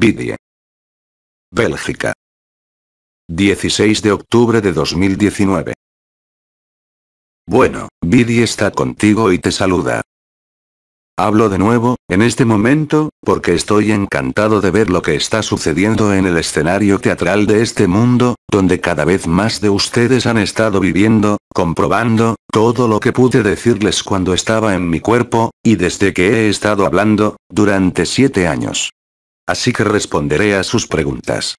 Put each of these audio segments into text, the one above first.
Vidie. Bélgica. 16 de octubre de 2019. Bueno, Bidi está contigo y te saluda. Hablo de nuevo, en este momento, porque estoy encantado de ver lo que está sucediendo en el escenario teatral de este mundo, donde cada vez más de ustedes han estado viviendo, comprobando, todo lo que pude decirles cuando estaba en mi cuerpo, y desde que he estado hablando, durante siete años así que responderé a sus preguntas.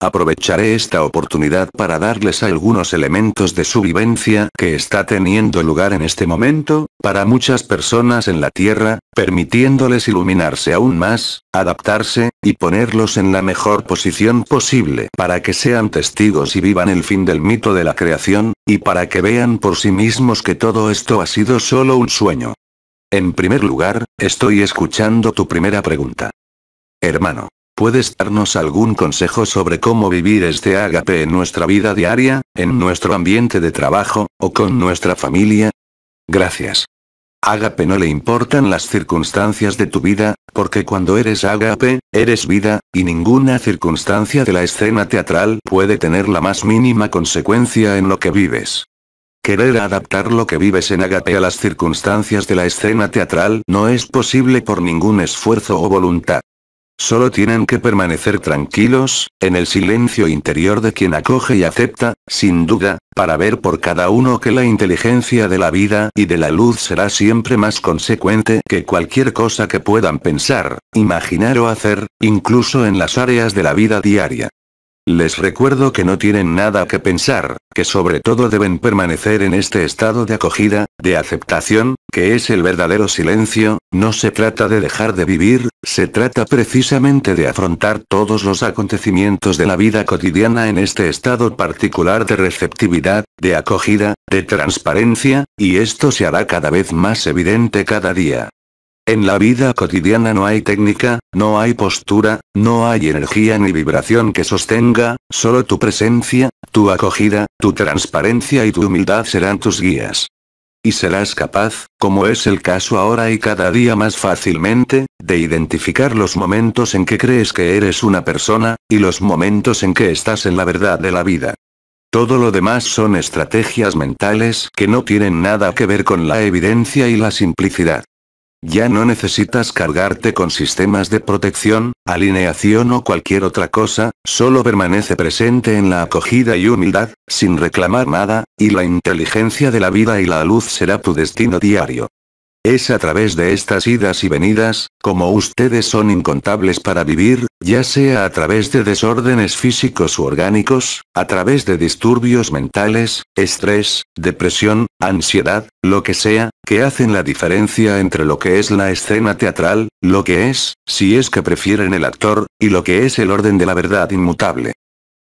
Aprovecharé esta oportunidad para darles algunos elementos de su vivencia que está teniendo lugar en este momento, para muchas personas en la Tierra, permitiéndoles iluminarse aún más, adaptarse, y ponerlos en la mejor posición posible para que sean testigos y vivan el fin del mito de la creación, y para que vean por sí mismos que todo esto ha sido solo un sueño. En primer lugar, estoy escuchando tu primera pregunta. Hermano, ¿puedes darnos algún consejo sobre cómo vivir este agape en nuestra vida diaria, en nuestro ambiente de trabajo, o con nuestra familia? Gracias. Agape no le importan las circunstancias de tu vida, porque cuando eres agape, eres vida, y ninguna circunstancia de la escena teatral puede tener la más mínima consecuencia en lo que vives. Querer adaptar lo que vives en agape a las circunstancias de la escena teatral no es posible por ningún esfuerzo o voluntad. Solo tienen que permanecer tranquilos, en el silencio interior de quien acoge y acepta, sin duda, para ver por cada uno que la inteligencia de la vida y de la luz será siempre más consecuente que cualquier cosa que puedan pensar, imaginar o hacer, incluso en las áreas de la vida diaria. Les recuerdo que no tienen nada que pensar, que sobre todo deben permanecer en este estado de acogida, de aceptación, que es el verdadero silencio, no se trata de dejar de vivir, se trata precisamente de afrontar todos los acontecimientos de la vida cotidiana en este estado particular de receptividad, de acogida, de transparencia, y esto se hará cada vez más evidente cada día. En la vida cotidiana no hay técnica, no hay postura, no hay energía ni vibración que sostenga, solo tu presencia, tu acogida, tu transparencia y tu humildad serán tus guías. Y serás capaz, como es el caso ahora y cada día más fácilmente, de identificar los momentos en que crees que eres una persona, y los momentos en que estás en la verdad de la vida. Todo lo demás son estrategias mentales que no tienen nada que ver con la evidencia y la simplicidad. Ya no necesitas cargarte con sistemas de protección, alineación o cualquier otra cosa, solo permanece presente en la acogida y humildad, sin reclamar nada, y la inteligencia de la vida y la luz será tu destino diario. Es a través de estas idas y venidas, como ustedes son incontables para vivir, ya sea a través de desórdenes físicos u orgánicos, a través de disturbios mentales, estrés, depresión, ansiedad, lo que sea, que hacen la diferencia entre lo que es la escena teatral, lo que es, si es que prefieren el actor, y lo que es el orden de la verdad inmutable.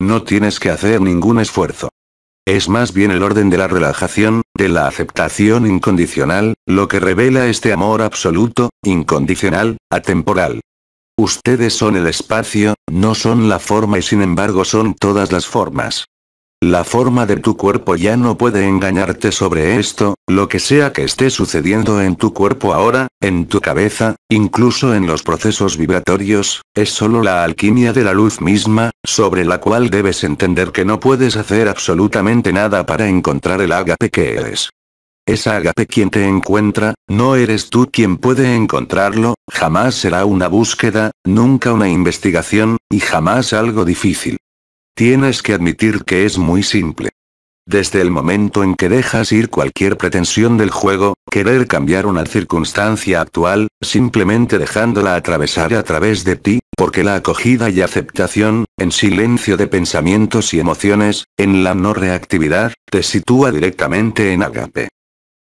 No tienes que hacer ningún esfuerzo. Es más bien el orden de la relajación, de la aceptación incondicional, lo que revela este amor absoluto, incondicional, atemporal. Ustedes son el espacio, no son la forma y sin embargo son todas las formas. La forma de tu cuerpo ya no puede engañarte sobre esto, lo que sea que esté sucediendo en tu cuerpo ahora, en tu cabeza, incluso en los procesos vibratorios, es solo la alquimia de la luz misma, sobre la cual debes entender que no puedes hacer absolutamente nada para encontrar el agape que eres. Es agape quien te encuentra, no eres tú quien puede encontrarlo, jamás será una búsqueda, nunca una investigación, y jamás algo difícil. Tienes que admitir que es muy simple. Desde el momento en que dejas ir cualquier pretensión del juego, querer cambiar una circunstancia actual, simplemente dejándola atravesar a través de ti, porque la acogida y aceptación, en silencio de pensamientos y emociones, en la no reactividad, te sitúa directamente en agape.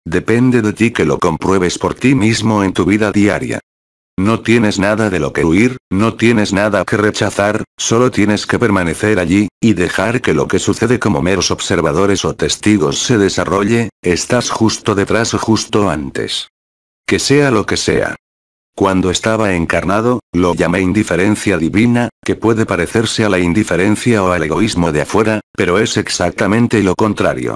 Depende de ti que lo compruebes por ti mismo en tu vida diaria. No tienes nada de lo que huir, no tienes nada que rechazar, solo tienes que permanecer allí, y dejar que lo que sucede como meros observadores o testigos se desarrolle, estás justo detrás o justo antes. Que sea lo que sea. Cuando estaba encarnado, lo llamé indiferencia divina, que puede parecerse a la indiferencia o al egoísmo de afuera, pero es exactamente lo contrario.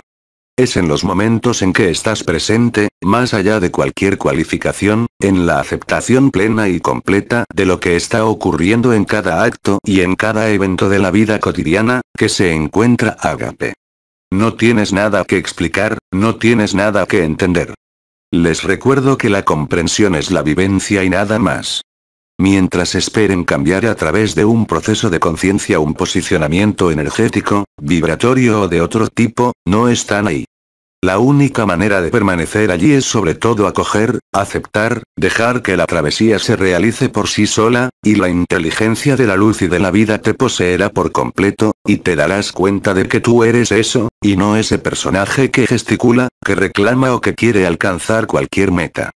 Es en los momentos en que estás presente, más allá de cualquier cualificación, en la aceptación plena y completa de lo que está ocurriendo en cada acto y en cada evento de la vida cotidiana, que se encuentra Agape. No tienes nada que explicar, no tienes nada que entender. Les recuerdo que la comprensión es la vivencia y nada más. Mientras esperen cambiar a través de un proceso de conciencia un posicionamiento energético, vibratorio o de otro tipo, no están ahí. La única manera de permanecer allí es sobre todo acoger, aceptar, dejar que la travesía se realice por sí sola, y la inteligencia de la luz y de la vida te poseerá por completo, y te darás cuenta de que tú eres eso, y no ese personaje que gesticula, que reclama o que quiere alcanzar cualquier meta.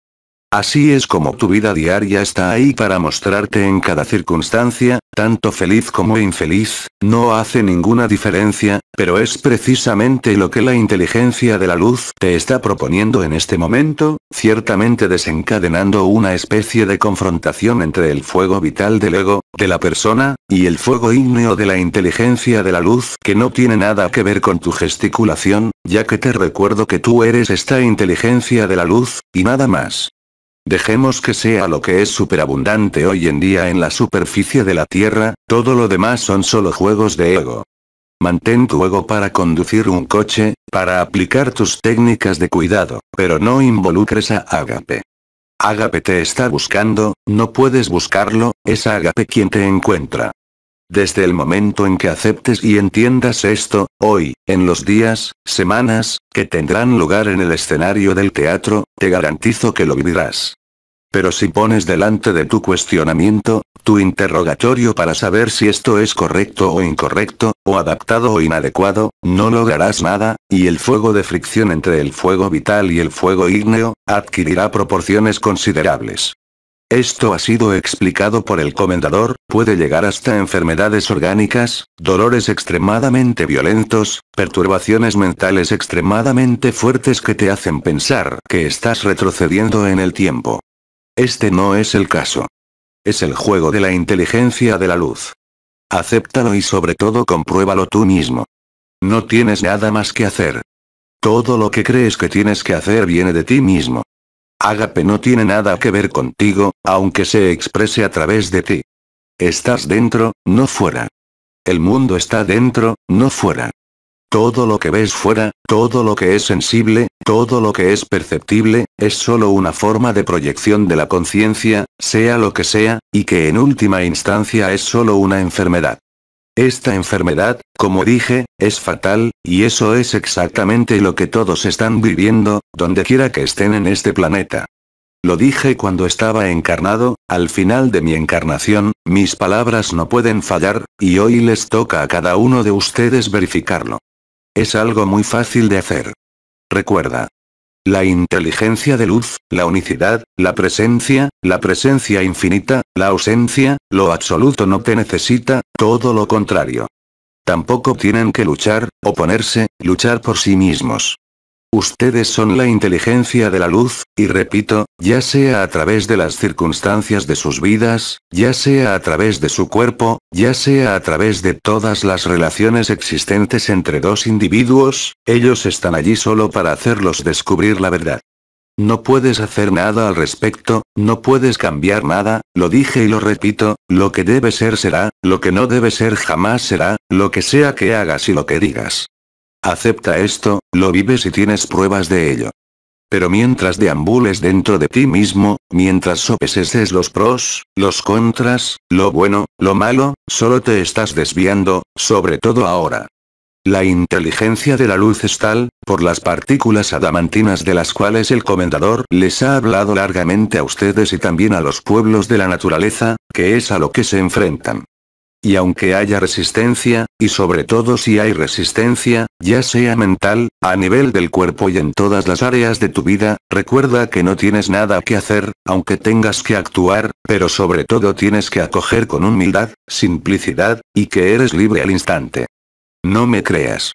Así es como tu vida diaria está ahí para mostrarte en cada circunstancia, tanto feliz como infeliz, no hace ninguna diferencia, pero es precisamente lo que la inteligencia de la luz te está proponiendo en este momento, ciertamente desencadenando una especie de confrontación entre el fuego vital del ego, de la persona, y el fuego ígneo de la inteligencia de la luz que no tiene nada que ver con tu gesticulación, ya que te recuerdo que tú eres esta inteligencia de la luz, y nada más. Dejemos que sea lo que es superabundante hoy en día en la superficie de la Tierra, todo lo demás son solo juegos de ego. Mantén tu ego para conducir un coche, para aplicar tus técnicas de cuidado, pero no involucres a Agape. Agape te está buscando, no puedes buscarlo, es Agape quien te encuentra. Desde el momento en que aceptes y entiendas esto, hoy, en los días, semanas, que tendrán lugar en el escenario del teatro, te garantizo que lo vivirás. Pero si pones delante de tu cuestionamiento, tu interrogatorio para saber si esto es correcto o incorrecto, o adaptado o inadecuado, no lograrás nada, y el fuego de fricción entre el fuego vital y el fuego ígneo, adquirirá proporciones considerables. Esto ha sido explicado por el comendador, puede llegar hasta enfermedades orgánicas, dolores extremadamente violentos, perturbaciones mentales extremadamente fuertes que te hacen pensar que estás retrocediendo en el tiempo. Este no es el caso. Es el juego de la inteligencia de la luz. Acéptalo y sobre todo compruébalo tú mismo. No tienes nada más que hacer. Todo lo que crees que tienes que hacer viene de ti mismo. Ágape no tiene nada que ver contigo, aunque se exprese a través de ti. Estás dentro, no fuera. El mundo está dentro, no fuera. Todo lo que ves fuera, todo lo que es sensible, todo lo que es perceptible, es solo una forma de proyección de la conciencia, sea lo que sea, y que en última instancia es solo una enfermedad. Esta enfermedad, como dije, es fatal, y eso es exactamente lo que todos están viviendo, donde quiera que estén en este planeta. Lo dije cuando estaba encarnado, al final de mi encarnación, mis palabras no pueden fallar, y hoy les toca a cada uno de ustedes verificarlo. Es algo muy fácil de hacer. Recuerda, la inteligencia de luz, la unicidad, la presencia, la presencia infinita, la ausencia, lo absoluto no te necesita, todo lo contrario. Tampoco tienen que luchar, oponerse, luchar por sí mismos. Ustedes son la inteligencia de la luz, y repito, ya sea a través de las circunstancias de sus vidas, ya sea a través de su cuerpo, ya sea a través de todas las relaciones existentes entre dos individuos, ellos están allí solo para hacerlos descubrir la verdad. No puedes hacer nada al respecto, no puedes cambiar nada, lo dije y lo repito, lo que debe ser será, lo que no debe ser jamás será, lo que sea que hagas y lo que digas, Acepta esto, lo vives y tienes pruebas de ello. Pero mientras deambules dentro de ti mismo, mientras sopeses los pros, los contras, lo bueno, lo malo, solo te estás desviando, sobre todo ahora. La inteligencia de la luz es tal, por las partículas adamantinas de las cuales el comendador les ha hablado largamente a ustedes y también a los pueblos de la naturaleza, que es a lo que se enfrentan. Y aunque haya resistencia, y sobre todo si hay resistencia, ya sea mental, a nivel del cuerpo y en todas las áreas de tu vida, recuerda que no tienes nada que hacer, aunque tengas que actuar, pero sobre todo tienes que acoger con humildad, simplicidad, y que eres libre al instante. No me creas.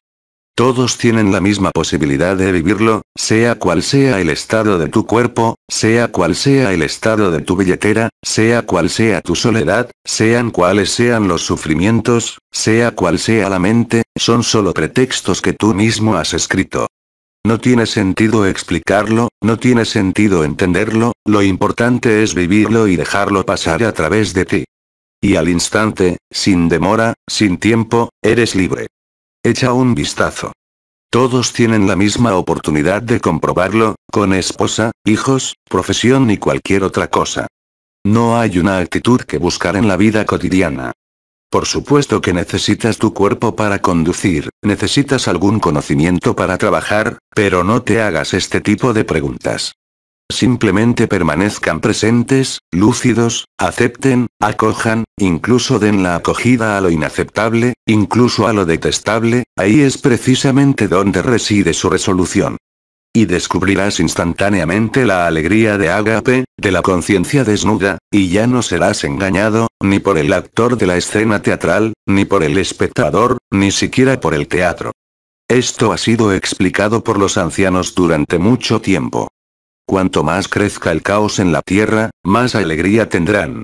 Todos tienen la misma posibilidad de vivirlo, sea cual sea el estado de tu cuerpo, sea cual sea el estado de tu billetera, sea cual sea tu soledad, sean cuales sean los sufrimientos, sea cual sea la mente, son solo pretextos que tú mismo has escrito. No tiene sentido explicarlo, no tiene sentido entenderlo, lo importante es vivirlo y dejarlo pasar a través de ti. Y al instante, sin demora, sin tiempo, eres libre. Echa un vistazo. Todos tienen la misma oportunidad de comprobarlo, con esposa, hijos, profesión y cualquier otra cosa. No hay una actitud que buscar en la vida cotidiana. Por supuesto que necesitas tu cuerpo para conducir, necesitas algún conocimiento para trabajar, pero no te hagas este tipo de preguntas. Simplemente permanezcan presentes, lúcidos, acepten, acojan, incluso den la acogida a lo inaceptable, incluso a lo detestable, ahí es precisamente donde reside su resolución. Y descubrirás instantáneamente la alegría de Agape, de la conciencia desnuda, y ya no serás engañado, ni por el actor de la escena teatral, ni por el espectador, ni siquiera por el teatro. Esto ha sido explicado por los ancianos durante mucho tiempo. Cuanto más crezca el caos en la tierra, más alegría tendrán.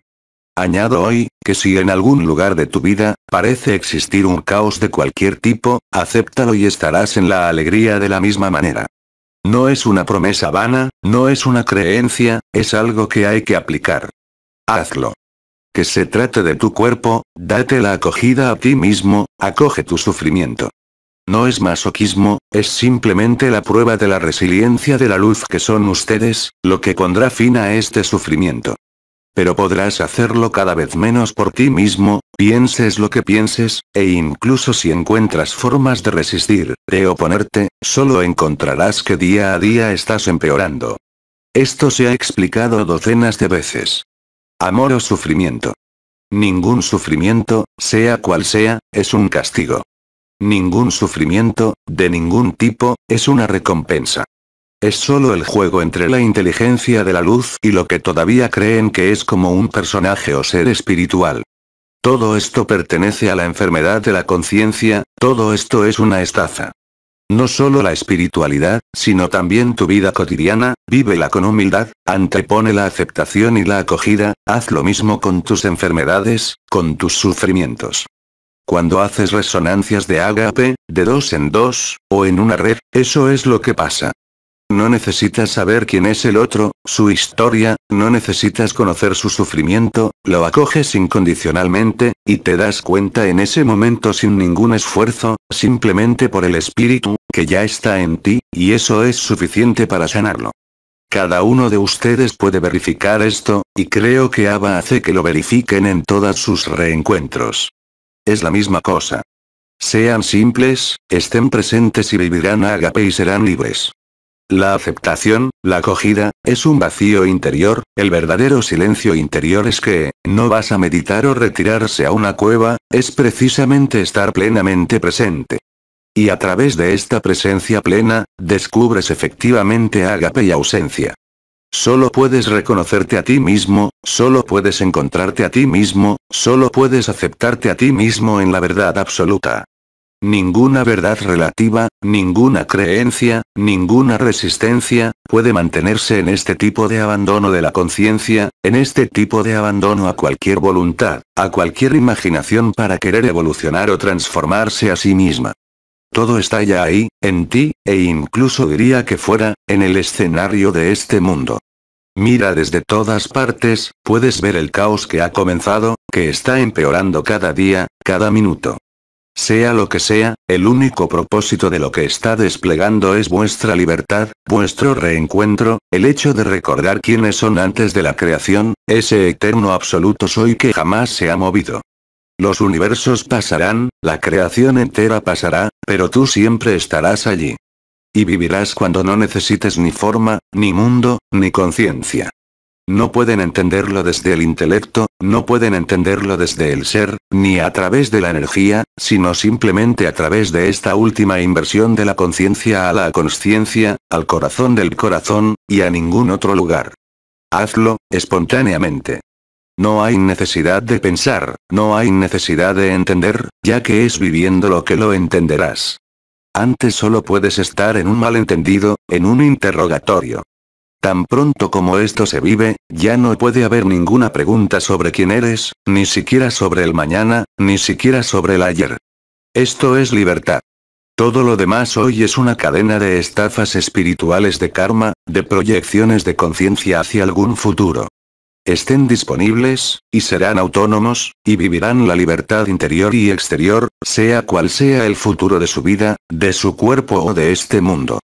Añado hoy, que si en algún lugar de tu vida, parece existir un caos de cualquier tipo, acéptalo y estarás en la alegría de la misma manera. No es una promesa vana, no es una creencia, es algo que hay que aplicar. Hazlo. Que se trate de tu cuerpo, date la acogida a ti mismo, acoge tu sufrimiento. No es masoquismo, es simplemente la prueba de la resiliencia de la luz que son ustedes, lo que pondrá fin a este sufrimiento. Pero podrás hacerlo cada vez menos por ti mismo, pienses lo que pienses, e incluso si encuentras formas de resistir, de oponerte, solo encontrarás que día a día estás empeorando. Esto se ha explicado docenas de veces. Amor o sufrimiento. Ningún sufrimiento, sea cual sea, es un castigo. Ningún sufrimiento, de ningún tipo, es una recompensa. Es solo el juego entre la inteligencia de la luz y lo que todavía creen que es como un personaje o ser espiritual. Todo esto pertenece a la enfermedad de la conciencia, todo esto es una estafa. No solo la espiritualidad, sino también tu vida cotidiana, vívela con humildad, antepone la aceptación y la acogida, haz lo mismo con tus enfermedades, con tus sufrimientos. Cuando haces resonancias de Agape, de dos en dos, o en una red, eso es lo que pasa. No necesitas saber quién es el otro, su historia, no necesitas conocer su sufrimiento, lo acoges incondicionalmente, y te das cuenta en ese momento sin ningún esfuerzo, simplemente por el espíritu, que ya está en ti, y eso es suficiente para sanarlo. Cada uno de ustedes puede verificar esto, y creo que Ava hace que lo verifiquen en todas sus reencuentros es la misma cosa. Sean simples, estén presentes y vivirán agape y serán libres. La aceptación, la acogida, es un vacío interior, el verdadero silencio interior es que, no vas a meditar o retirarse a una cueva, es precisamente estar plenamente presente. Y a través de esta presencia plena, descubres efectivamente agape y ausencia. Solo puedes reconocerte a ti mismo, solo puedes encontrarte a ti mismo, solo puedes aceptarte a ti mismo en la verdad absoluta. Ninguna verdad relativa, ninguna creencia, ninguna resistencia, puede mantenerse en este tipo de abandono de la conciencia, en este tipo de abandono a cualquier voluntad, a cualquier imaginación para querer evolucionar o transformarse a sí misma. Todo está ya ahí, en ti, e incluso diría que fuera, en el escenario de este mundo. Mira desde todas partes, puedes ver el caos que ha comenzado, que está empeorando cada día, cada minuto. Sea lo que sea, el único propósito de lo que está desplegando es vuestra libertad, vuestro reencuentro, el hecho de recordar quiénes son antes de la creación, ese eterno absoluto soy que jamás se ha movido. Los universos pasarán, la creación entera pasará, pero tú siempre estarás allí. Y vivirás cuando no necesites ni forma, ni mundo, ni conciencia. No pueden entenderlo desde el intelecto, no pueden entenderlo desde el ser, ni a través de la energía, sino simplemente a través de esta última inversión de la conciencia a la conciencia, al corazón del corazón, y a ningún otro lugar. Hazlo, espontáneamente. No hay necesidad de pensar, no hay necesidad de entender, ya que es viviendo lo que lo entenderás. Antes solo puedes estar en un malentendido, en un interrogatorio. Tan pronto como esto se vive, ya no puede haber ninguna pregunta sobre quién eres, ni siquiera sobre el mañana, ni siquiera sobre el ayer. Esto es libertad. Todo lo demás hoy es una cadena de estafas espirituales de karma, de proyecciones de conciencia hacia algún futuro estén disponibles, y serán autónomos, y vivirán la libertad interior y exterior, sea cual sea el futuro de su vida, de su cuerpo o de este mundo.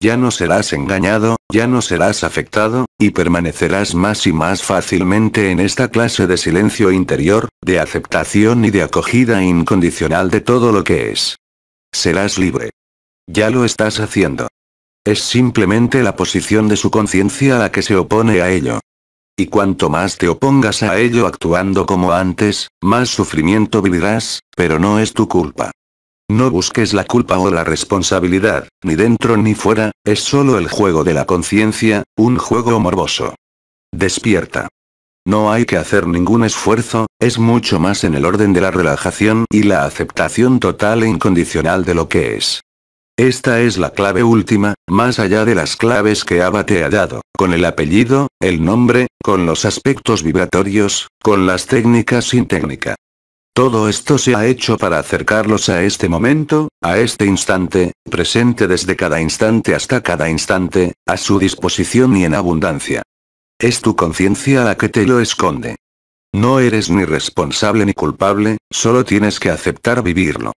Ya no serás engañado, ya no serás afectado, y permanecerás más y más fácilmente en esta clase de silencio interior, de aceptación y de acogida incondicional de todo lo que es. Serás libre. Ya lo estás haciendo. Es simplemente la posición de su conciencia la que se opone a ello. Y cuanto más te opongas a ello actuando como antes, más sufrimiento vivirás, pero no es tu culpa. No busques la culpa o la responsabilidad, ni dentro ni fuera, es solo el juego de la conciencia, un juego morboso. Despierta. No hay que hacer ningún esfuerzo, es mucho más en el orden de la relajación y la aceptación total e incondicional de lo que es. Esta es la clave última, más allá de las claves que Abba te ha dado, con el apellido, el nombre, con los aspectos vibratorios, con las técnicas sin técnica. Todo esto se ha hecho para acercarlos a este momento, a este instante, presente desde cada instante hasta cada instante, a su disposición y en abundancia. Es tu conciencia la que te lo esconde. No eres ni responsable ni culpable, solo tienes que aceptar vivirlo.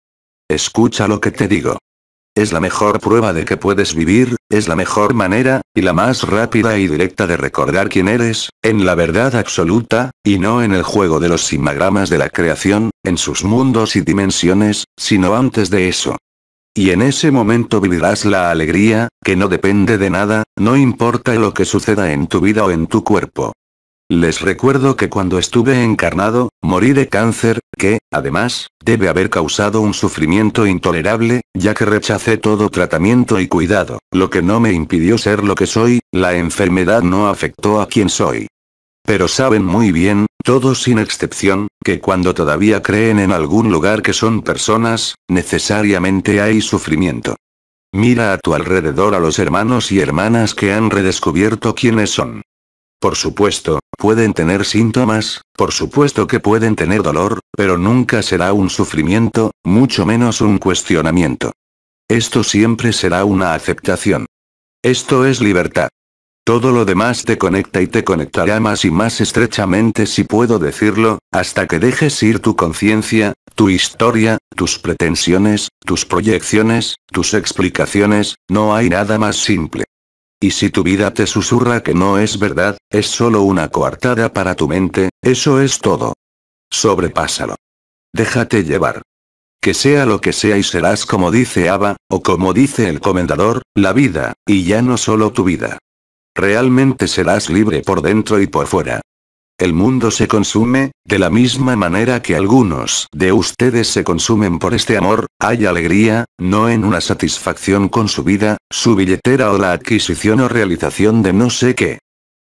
Escucha lo que te digo. Es la mejor prueba de que puedes vivir, es la mejor manera, y la más rápida y directa de recordar quién eres, en la verdad absoluta, y no en el juego de los simagramas de la creación, en sus mundos y dimensiones, sino antes de eso. Y en ese momento vivirás la alegría, que no depende de nada, no importa lo que suceda en tu vida o en tu cuerpo. Les recuerdo que cuando estuve encarnado, morí de cáncer, que, además, debe haber causado un sufrimiento intolerable, ya que rechacé todo tratamiento y cuidado, lo que no me impidió ser lo que soy, la enfermedad no afectó a quien soy. Pero saben muy bien, todos sin excepción, que cuando todavía creen en algún lugar que son personas, necesariamente hay sufrimiento. Mira a tu alrededor a los hermanos y hermanas que han redescubierto quiénes son. Por supuesto, Pueden tener síntomas, por supuesto que pueden tener dolor, pero nunca será un sufrimiento, mucho menos un cuestionamiento. Esto siempre será una aceptación. Esto es libertad. Todo lo demás te conecta y te conectará más y más estrechamente si puedo decirlo, hasta que dejes ir tu conciencia, tu historia, tus pretensiones, tus proyecciones, tus explicaciones, no hay nada más simple. Y si tu vida te susurra que no es verdad, es solo una coartada para tu mente, eso es todo. Sobrepásalo. Déjate llevar. Que sea lo que sea y serás como dice Abba, o como dice el comendador, la vida, y ya no solo tu vida. Realmente serás libre por dentro y por fuera. El mundo se consume, de la misma manera que algunos de ustedes se consumen por este amor, hay alegría, no en una satisfacción con su vida, su billetera o la adquisición o realización de no sé qué.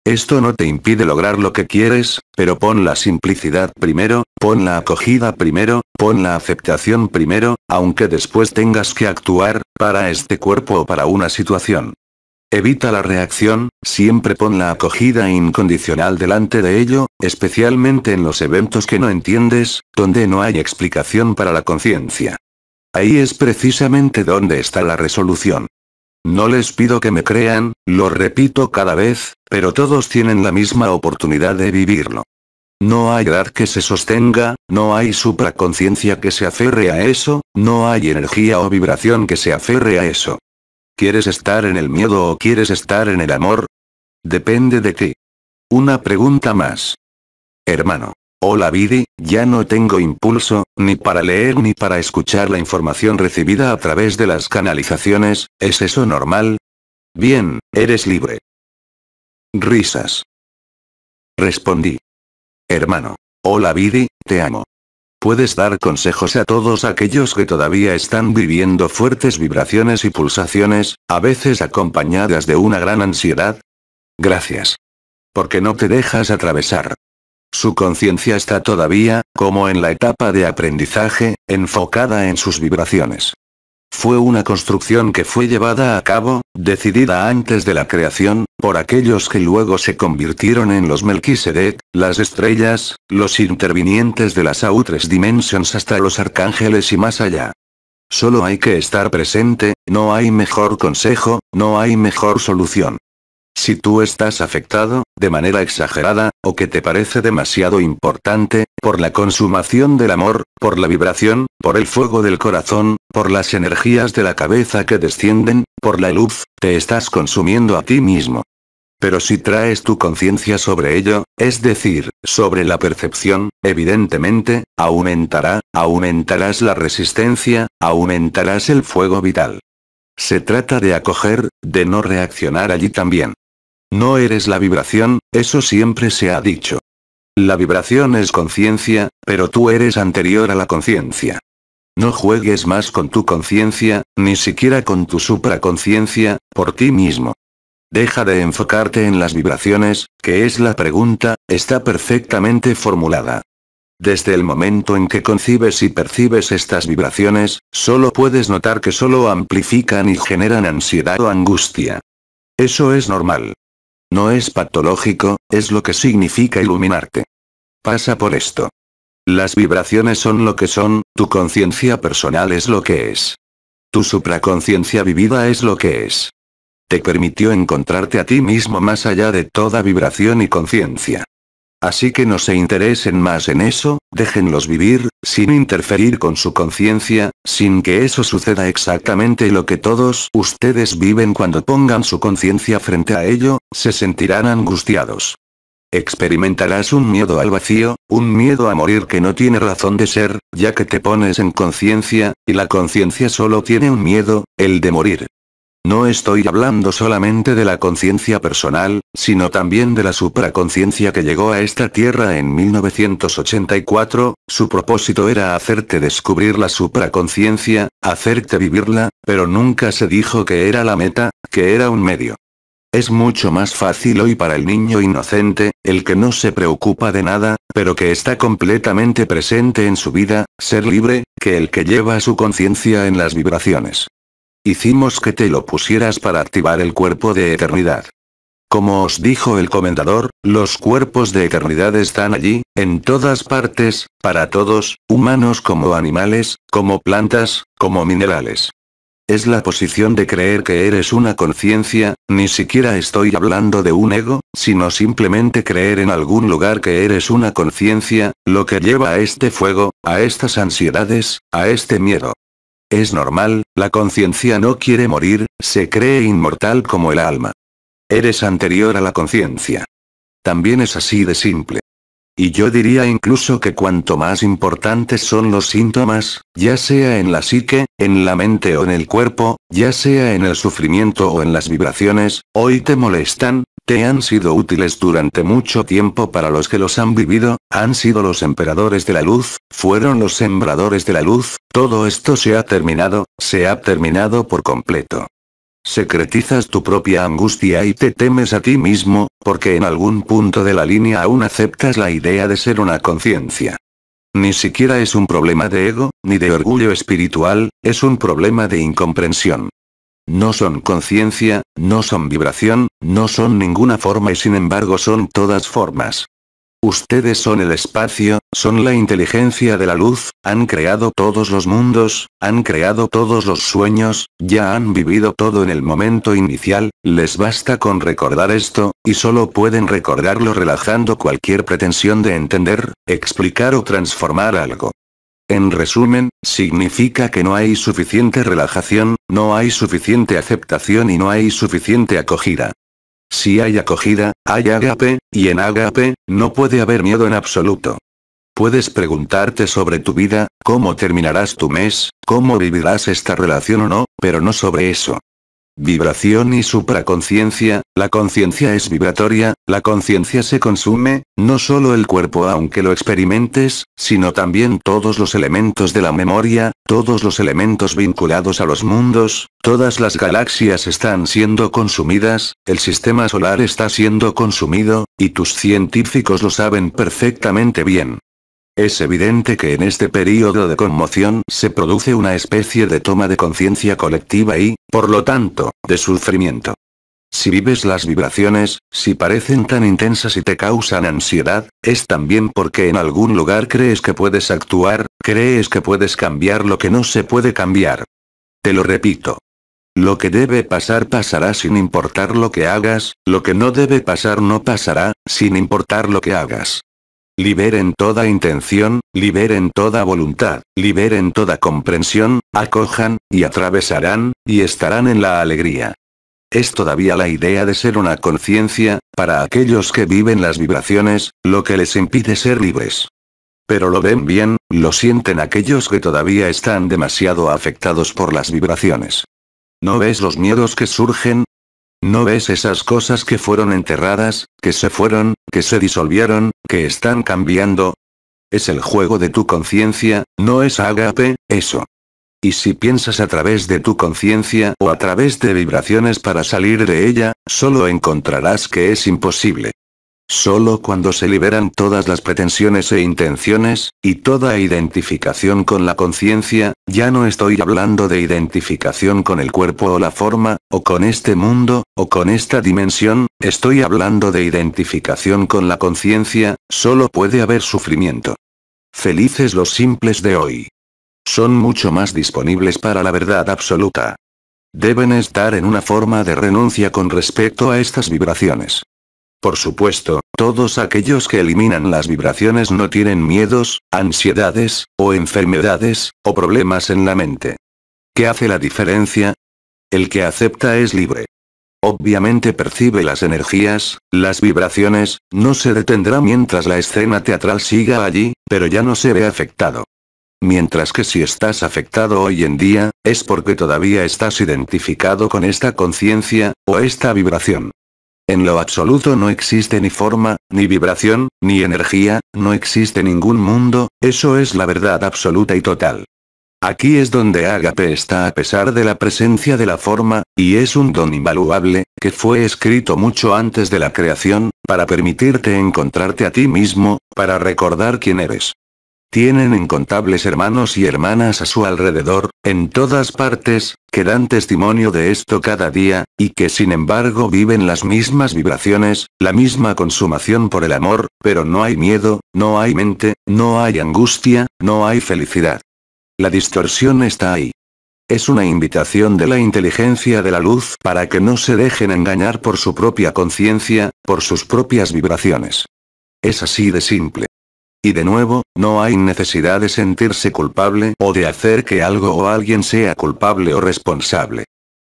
Esto no te impide lograr lo que quieres, pero pon la simplicidad primero, pon la acogida primero, pon la aceptación primero, aunque después tengas que actuar, para este cuerpo o para una situación. Evita la reacción, siempre pon la acogida incondicional delante de ello, especialmente en los eventos que no entiendes, donde no hay explicación para la conciencia. Ahí es precisamente donde está la resolución. No les pido que me crean, lo repito cada vez, pero todos tienen la misma oportunidad de vivirlo. No hay edad que se sostenga, no hay supraconciencia que se aferre a eso, no hay energía o vibración que se aferre a eso. ¿Quieres estar en el miedo o quieres estar en el amor? Depende de ti. Una pregunta más. Hermano. Hola Vidi, ya no tengo impulso, ni para leer ni para escuchar la información recibida a través de las canalizaciones, ¿es eso normal? Bien, eres libre. Risas. Respondí. Hermano. Hola Vidi, te amo. Puedes dar consejos a todos aquellos que todavía están viviendo fuertes vibraciones y pulsaciones, a veces acompañadas de una gran ansiedad. Gracias. Porque no te dejas atravesar. Su conciencia está todavía, como en la etapa de aprendizaje, enfocada en sus vibraciones fue una construcción que fue llevada a cabo, decidida antes de la creación, por aquellos que luego se convirtieron en los Melquisedec, las estrellas, los intervinientes de las autres Dimensions hasta los arcángeles y más allá. Solo hay que estar presente, no hay mejor consejo, no hay mejor solución. Si tú estás afectado, de manera exagerada, o que te parece demasiado importante, por la consumación del amor, por la vibración, por el fuego del corazón, por las energías de la cabeza que descienden, por la luz, te estás consumiendo a ti mismo. Pero si traes tu conciencia sobre ello, es decir, sobre la percepción, evidentemente, aumentará, aumentarás la resistencia, aumentarás el fuego vital. Se trata de acoger, de no reaccionar allí también. No eres la vibración, eso siempre se ha dicho. La vibración es conciencia, pero tú eres anterior a la conciencia. No juegues más con tu conciencia, ni siquiera con tu supraconciencia, por ti mismo. Deja de enfocarte en las vibraciones, que es la pregunta, está perfectamente formulada. Desde el momento en que concibes y percibes estas vibraciones, solo puedes notar que solo amplifican y generan ansiedad o angustia. Eso es normal. No es patológico, es lo que significa iluminarte. Pasa por esto. Las vibraciones son lo que son, tu conciencia personal es lo que es. Tu supraconciencia vivida es lo que es. Te permitió encontrarte a ti mismo más allá de toda vibración y conciencia. Así que no se interesen más en eso, déjenlos vivir, sin interferir con su conciencia, sin que eso suceda exactamente lo que todos ustedes viven cuando pongan su conciencia frente a ello, se sentirán angustiados. Experimentarás un miedo al vacío, un miedo a morir que no tiene razón de ser, ya que te pones en conciencia, y la conciencia solo tiene un miedo, el de morir. No estoy hablando solamente de la conciencia personal, sino también de la supraconciencia que llegó a esta tierra en 1984, su propósito era hacerte descubrir la supraconciencia, hacerte vivirla, pero nunca se dijo que era la meta, que era un medio. Es mucho más fácil hoy para el niño inocente, el que no se preocupa de nada, pero que está completamente presente en su vida, ser libre, que el que lleva su conciencia en las vibraciones. Hicimos que te lo pusieras para activar el cuerpo de eternidad. Como os dijo el comendador, los cuerpos de eternidad están allí, en todas partes, para todos, humanos como animales, como plantas, como minerales. Es la posición de creer que eres una conciencia, ni siquiera estoy hablando de un ego, sino simplemente creer en algún lugar que eres una conciencia, lo que lleva a este fuego, a estas ansiedades, a este miedo. Es normal, la conciencia no quiere morir, se cree inmortal como el alma. Eres anterior a la conciencia. También es así de simple. Y yo diría incluso que cuanto más importantes son los síntomas, ya sea en la psique, en la mente o en el cuerpo, ya sea en el sufrimiento o en las vibraciones, hoy te molestan, te han sido útiles durante mucho tiempo para los que los han vivido, han sido los emperadores de la luz, fueron los sembradores de la luz, todo esto se ha terminado, se ha terminado por completo. Secretizas tu propia angustia y te temes a ti mismo, porque en algún punto de la línea aún aceptas la idea de ser una conciencia. Ni siquiera es un problema de ego, ni de orgullo espiritual, es un problema de incomprensión. No son conciencia, no son vibración, no son ninguna forma y sin embargo son todas formas. Ustedes son el espacio, son la inteligencia de la luz, han creado todos los mundos, han creado todos los sueños, ya han vivido todo en el momento inicial, les basta con recordar esto, y solo pueden recordarlo relajando cualquier pretensión de entender, explicar o transformar algo. En resumen, significa que no hay suficiente relajación, no hay suficiente aceptación y no hay suficiente acogida. Si hay acogida, hay agape, y en agape, no puede haber miedo en absoluto. Puedes preguntarte sobre tu vida, cómo terminarás tu mes, cómo vivirás esta relación o no, pero no sobre eso. Vibración y supraconciencia, la conciencia es vibratoria, la conciencia se consume, no solo el cuerpo aunque lo experimentes, sino también todos los elementos de la memoria, todos los elementos vinculados a los mundos, todas las galaxias están siendo consumidas, el sistema solar está siendo consumido, y tus científicos lo saben perfectamente bien. Es evidente que en este periodo de conmoción se produce una especie de toma de conciencia colectiva y, por lo tanto, de sufrimiento. Si vives las vibraciones, si parecen tan intensas y te causan ansiedad, es también porque en algún lugar crees que puedes actuar, crees que puedes cambiar lo que no se puede cambiar. Te lo repito. Lo que debe pasar pasará sin importar lo que hagas, lo que no debe pasar no pasará, sin importar lo que hagas liberen toda intención, liberen toda voluntad, liberen toda comprensión, acojan, y atravesarán, y estarán en la alegría. Es todavía la idea de ser una conciencia, para aquellos que viven las vibraciones, lo que les impide ser libres. Pero lo ven bien, lo sienten aquellos que todavía están demasiado afectados por las vibraciones. ¿No ves los miedos que surgen, ¿No ves esas cosas que fueron enterradas, que se fueron, que se disolvieron, que están cambiando? Es el juego de tu conciencia, no es agape, eso. Y si piensas a través de tu conciencia o a través de vibraciones para salir de ella, solo encontrarás que es imposible. Solo cuando se liberan todas las pretensiones e intenciones, y toda identificación con la conciencia, ya no estoy hablando de identificación con el cuerpo o la forma, o con este mundo, o con esta dimensión, estoy hablando de identificación con la conciencia, solo puede haber sufrimiento. Felices los simples de hoy. Son mucho más disponibles para la verdad absoluta. Deben estar en una forma de renuncia con respecto a estas vibraciones. Por supuesto, todos aquellos que eliminan las vibraciones no tienen miedos, ansiedades, o enfermedades, o problemas en la mente. ¿Qué hace la diferencia? El que acepta es libre. Obviamente percibe las energías, las vibraciones, no se detendrá mientras la escena teatral siga allí, pero ya no se ve afectado. Mientras que si estás afectado hoy en día, es porque todavía estás identificado con esta conciencia, o esta vibración. En lo absoluto no existe ni forma, ni vibración, ni energía, no existe ningún mundo, eso es la verdad absoluta y total. Aquí es donde Agape está a pesar de la presencia de la forma, y es un don invaluable, que fue escrito mucho antes de la creación, para permitirte encontrarte a ti mismo, para recordar quién eres. Tienen incontables hermanos y hermanas a su alrededor, en todas partes, que dan testimonio de esto cada día, y que sin embargo viven las mismas vibraciones, la misma consumación por el amor, pero no hay miedo, no hay mente, no hay angustia, no hay felicidad. La distorsión está ahí. Es una invitación de la inteligencia de la luz para que no se dejen engañar por su propia conciencia, por sus propias vibraciones. Es así de simple. Y de nuevo, no hay necesidad de sentirse culpable o de hacer que algo o alguien sea culpable o responsable.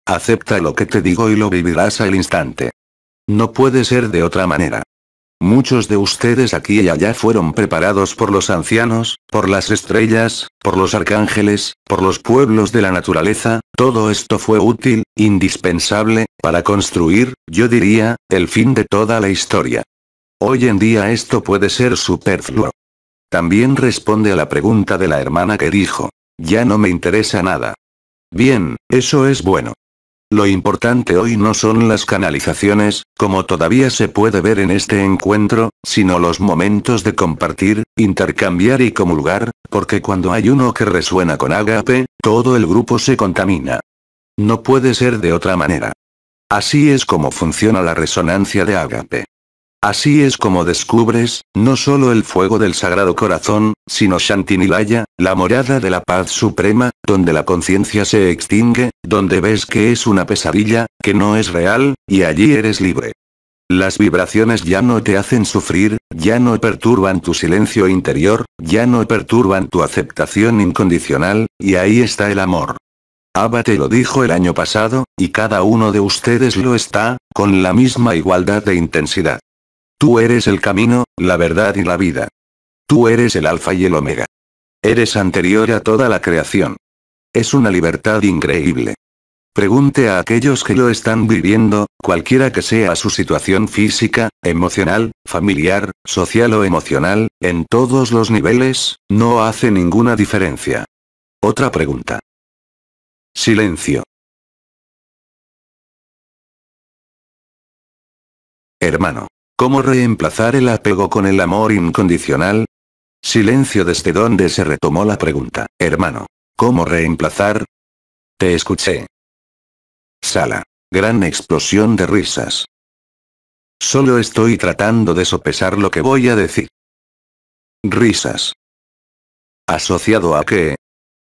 Acepta lo que te digo y lo vivirás al instante. No puede ser de otra manera. Muchos de ustedes aquí y allá fueron preparados por los ancianos, por las estrellas, por los arcángeles, por los pueblos de la naturaleza, todo esto fue útil, indispensable, para construir, yo diría, el fin de toda la historia. Hoy en día esto puede ser superfluo. También responde a la pregunta de la hermana que dijo, ya no me interesa nada. Bien, eso es bueno. Lo importante hoy no son las canalizaciones, como todavía se puede ver en este encuentro, sino los momentos de compartir, intercambiar y comulgar, porque cuando hay uno que resuena con agape, todo el grupo se contamina. No puede ser de otra manera. Así es como funciona la resonancia de agape. Así es como descubres, no solo el fuego del Sagrado Corazón, sino Shantinilaya, la morada de la paz suprema, donde la conciencia se extingue, donde ves que es una pesadilla, que no es real, y allí eres libre. Las vibraciones ya no te hacen sufrir, ya no perturban tu silencio interior, ya no perturban tu aceptación incondicional, y ahí está el amor. Abate te lo dijo el año pasado, y cada uno de ustedes lo está, con la misma igualdad de intensidad. Tú eres el camino, la verdad y la vida. Tú eres el alfa y el omega. Eres anterior a toda la creación. Es una libertad increíble. Pregunte a aquellos que lo están viviendo, cualquiera que sea su situación física, emocional, familiar, social o emocional, en todos los niveles, no hace ninguna diferencia. Otra pregunta. Silencio. Hermano. ¿Cómo reemplazar el apego con el amor incondicional? Silencio desde donde se retomó la pregunta. Hermano, ¿cómo reemplazar? Te escuché. Sala. Gran explosión de risas. Solo estoy tratando de sopesar lo que voy a decir. Risas. ¿Asociado a qué?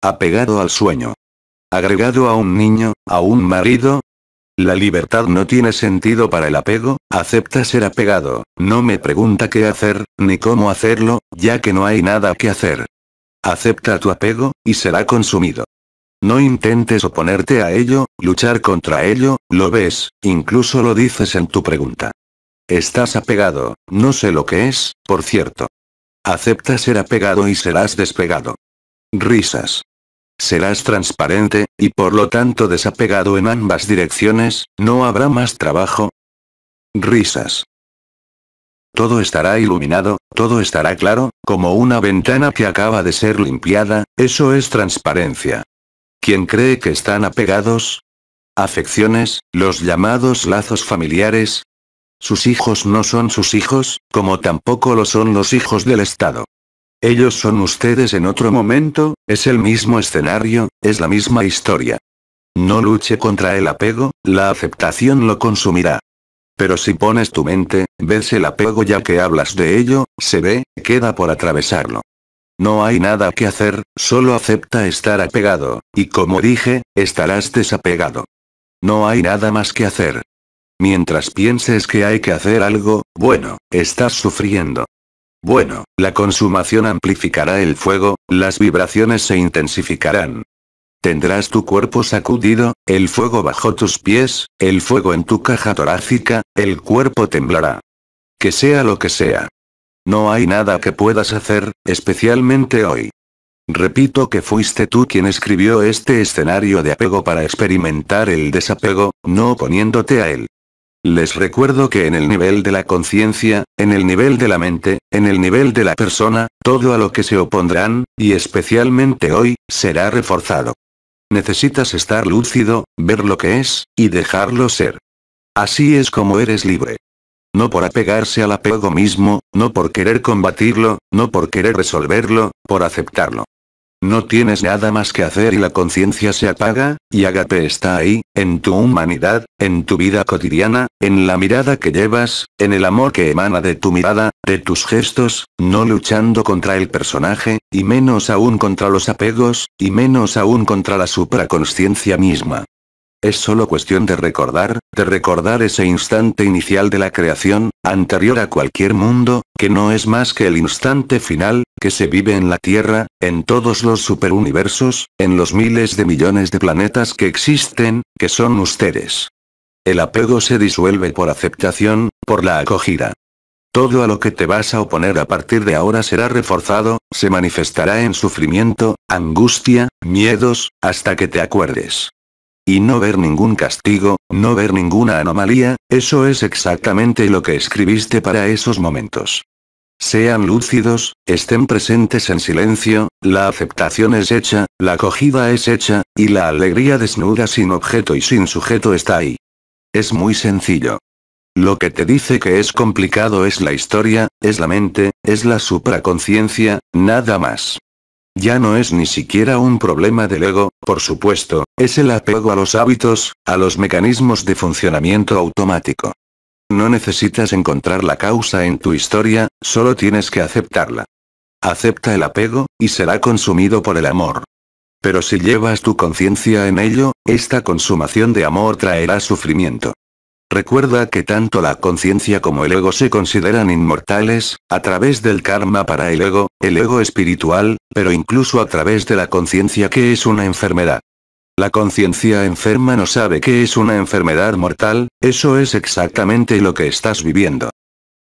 Apegado al sueño. Agregado a un niño, a un marido, la libertad no tiene sentido para el apego, acepta ser apegado, no me pregunta qué hacer, ni cómo hacerlo, ya que no hay nada que hacer. Acepta tu apego, y será consumido. No intentes oponerte a ello, luchar contra ello, lo ves, incluso lo dices en tu pregunta. Estás apegado, no sé lo que es, por cierto. Acepta ser apegado y serás despegado. Risas serás transparente, y por lo tanto desapegado en ambas direcciones, no habrá más trabajo. Risas. Todo estará iluminado, todo estará claro, como una ventana que acaba de ser limpiada, eso es transparencia. ¿Quién cree que están apegados? Afecciones, los llamados lazos familiares. Sus hijos no son sus hijos, como tampoco lo son los hijos del Estado. Ellos son ustedes en otro momento, es el mismo escenario, es la misma historia. No luche contra el apego, la aceptación lo consumirá. Pero si pones tu mente, ves el apego ya que hablas de ello, se ve, queda por atravesarlo. No hay nada que hacer, solo acepta estar apegado, y como dije, estarás desapegado. No hay nada más que hacer. Mientras pienses que hay que hacer algo, bueno, estás sufriendo. Bueno, la consumación amplificará el fuego, las vibraciones se intensificarán. Tendrás tu cuerpo sacudido, el fuego bajo tus pies, el fuego en tu caja torácica, el cuerpo temblará. Que sea lo que sea. No hay nada que puedas hacer, especialmente hoy. Repito que fuiste tú quien escribió este escenario de apego para experimentar el desapego, no oponiéndote a él. Les recuerdo que en el nivel de la conciencia, en el nivel de la mente, en el nivel de la persona, todo a lo que se opondrán, y especialmente hoy, será reforzado. Necesitas estar lúcido, ver lo que es, y dejarlo ser. Así es como eres libre. No por apegarse al apego mismo, no por querer combatirlo, no por querer resolverlo, por aceptarlo. No tienes nada más que hacer y la conciencia se apaga, y Agape está ahí, en tu humanidad, en tu vida cotidiana, en la mirada que llevas, en el amor que emana de tu mirada, de tus gestos, no luchando contra el personaje, y menos aún contra los apegos, y menos aún contra la supraconsciencia misma. Es solo cuestión de recordar, de recordar ese instante inicial de la creación, anterior a cualquier mundo, que no es más que el instante final, que se vive en la Tierra, en todos los superuniversos, en los miles de millones de planetas que existen, que son ustedes. El apego se disuelve por aceptación, por la acogida. Todo a lo que te vas a oponer a partir de ahora será reforzado, se manifestará en sufrimiento, angustia, miedos, hasta que te acuerdes. Y no ver ningún castigo, no ver ninguna anomalía, eso es exactamente lo que escribiste para esos momentos. Sean lúcidos, estén presentes en silencio, la aceptación es hecha, la acogida es hecha, y la alegría desnuda sin objeto y sin sujeto está ahí. Es muy sencillo. Lo que te dice que es complicado es la historia, es la mente, es la supraconciencia, nada más. Ya no es ni siquiera un problema del ego, por supuesto, es el apego a los hábitos, a los mecanismos de funcionamiento automático. No necesitas encontrar la causa en tu historia, solo tienes que aceptarla. Acepta el apego, y será consumido por el amor. Pero si llevas tu conciencia en ello, esta consumación de amor traerá sufrimiento. Recuerda que tanto la conciencia como el ego se consideran inmortales, a través del karma para el ego, el ego espiritual, pero incluso a través de la conciencia que es una enfermedad. La conciencia enferma no sabe que es una enfermedad mortal, eso es exactamente lo que estás viviendo.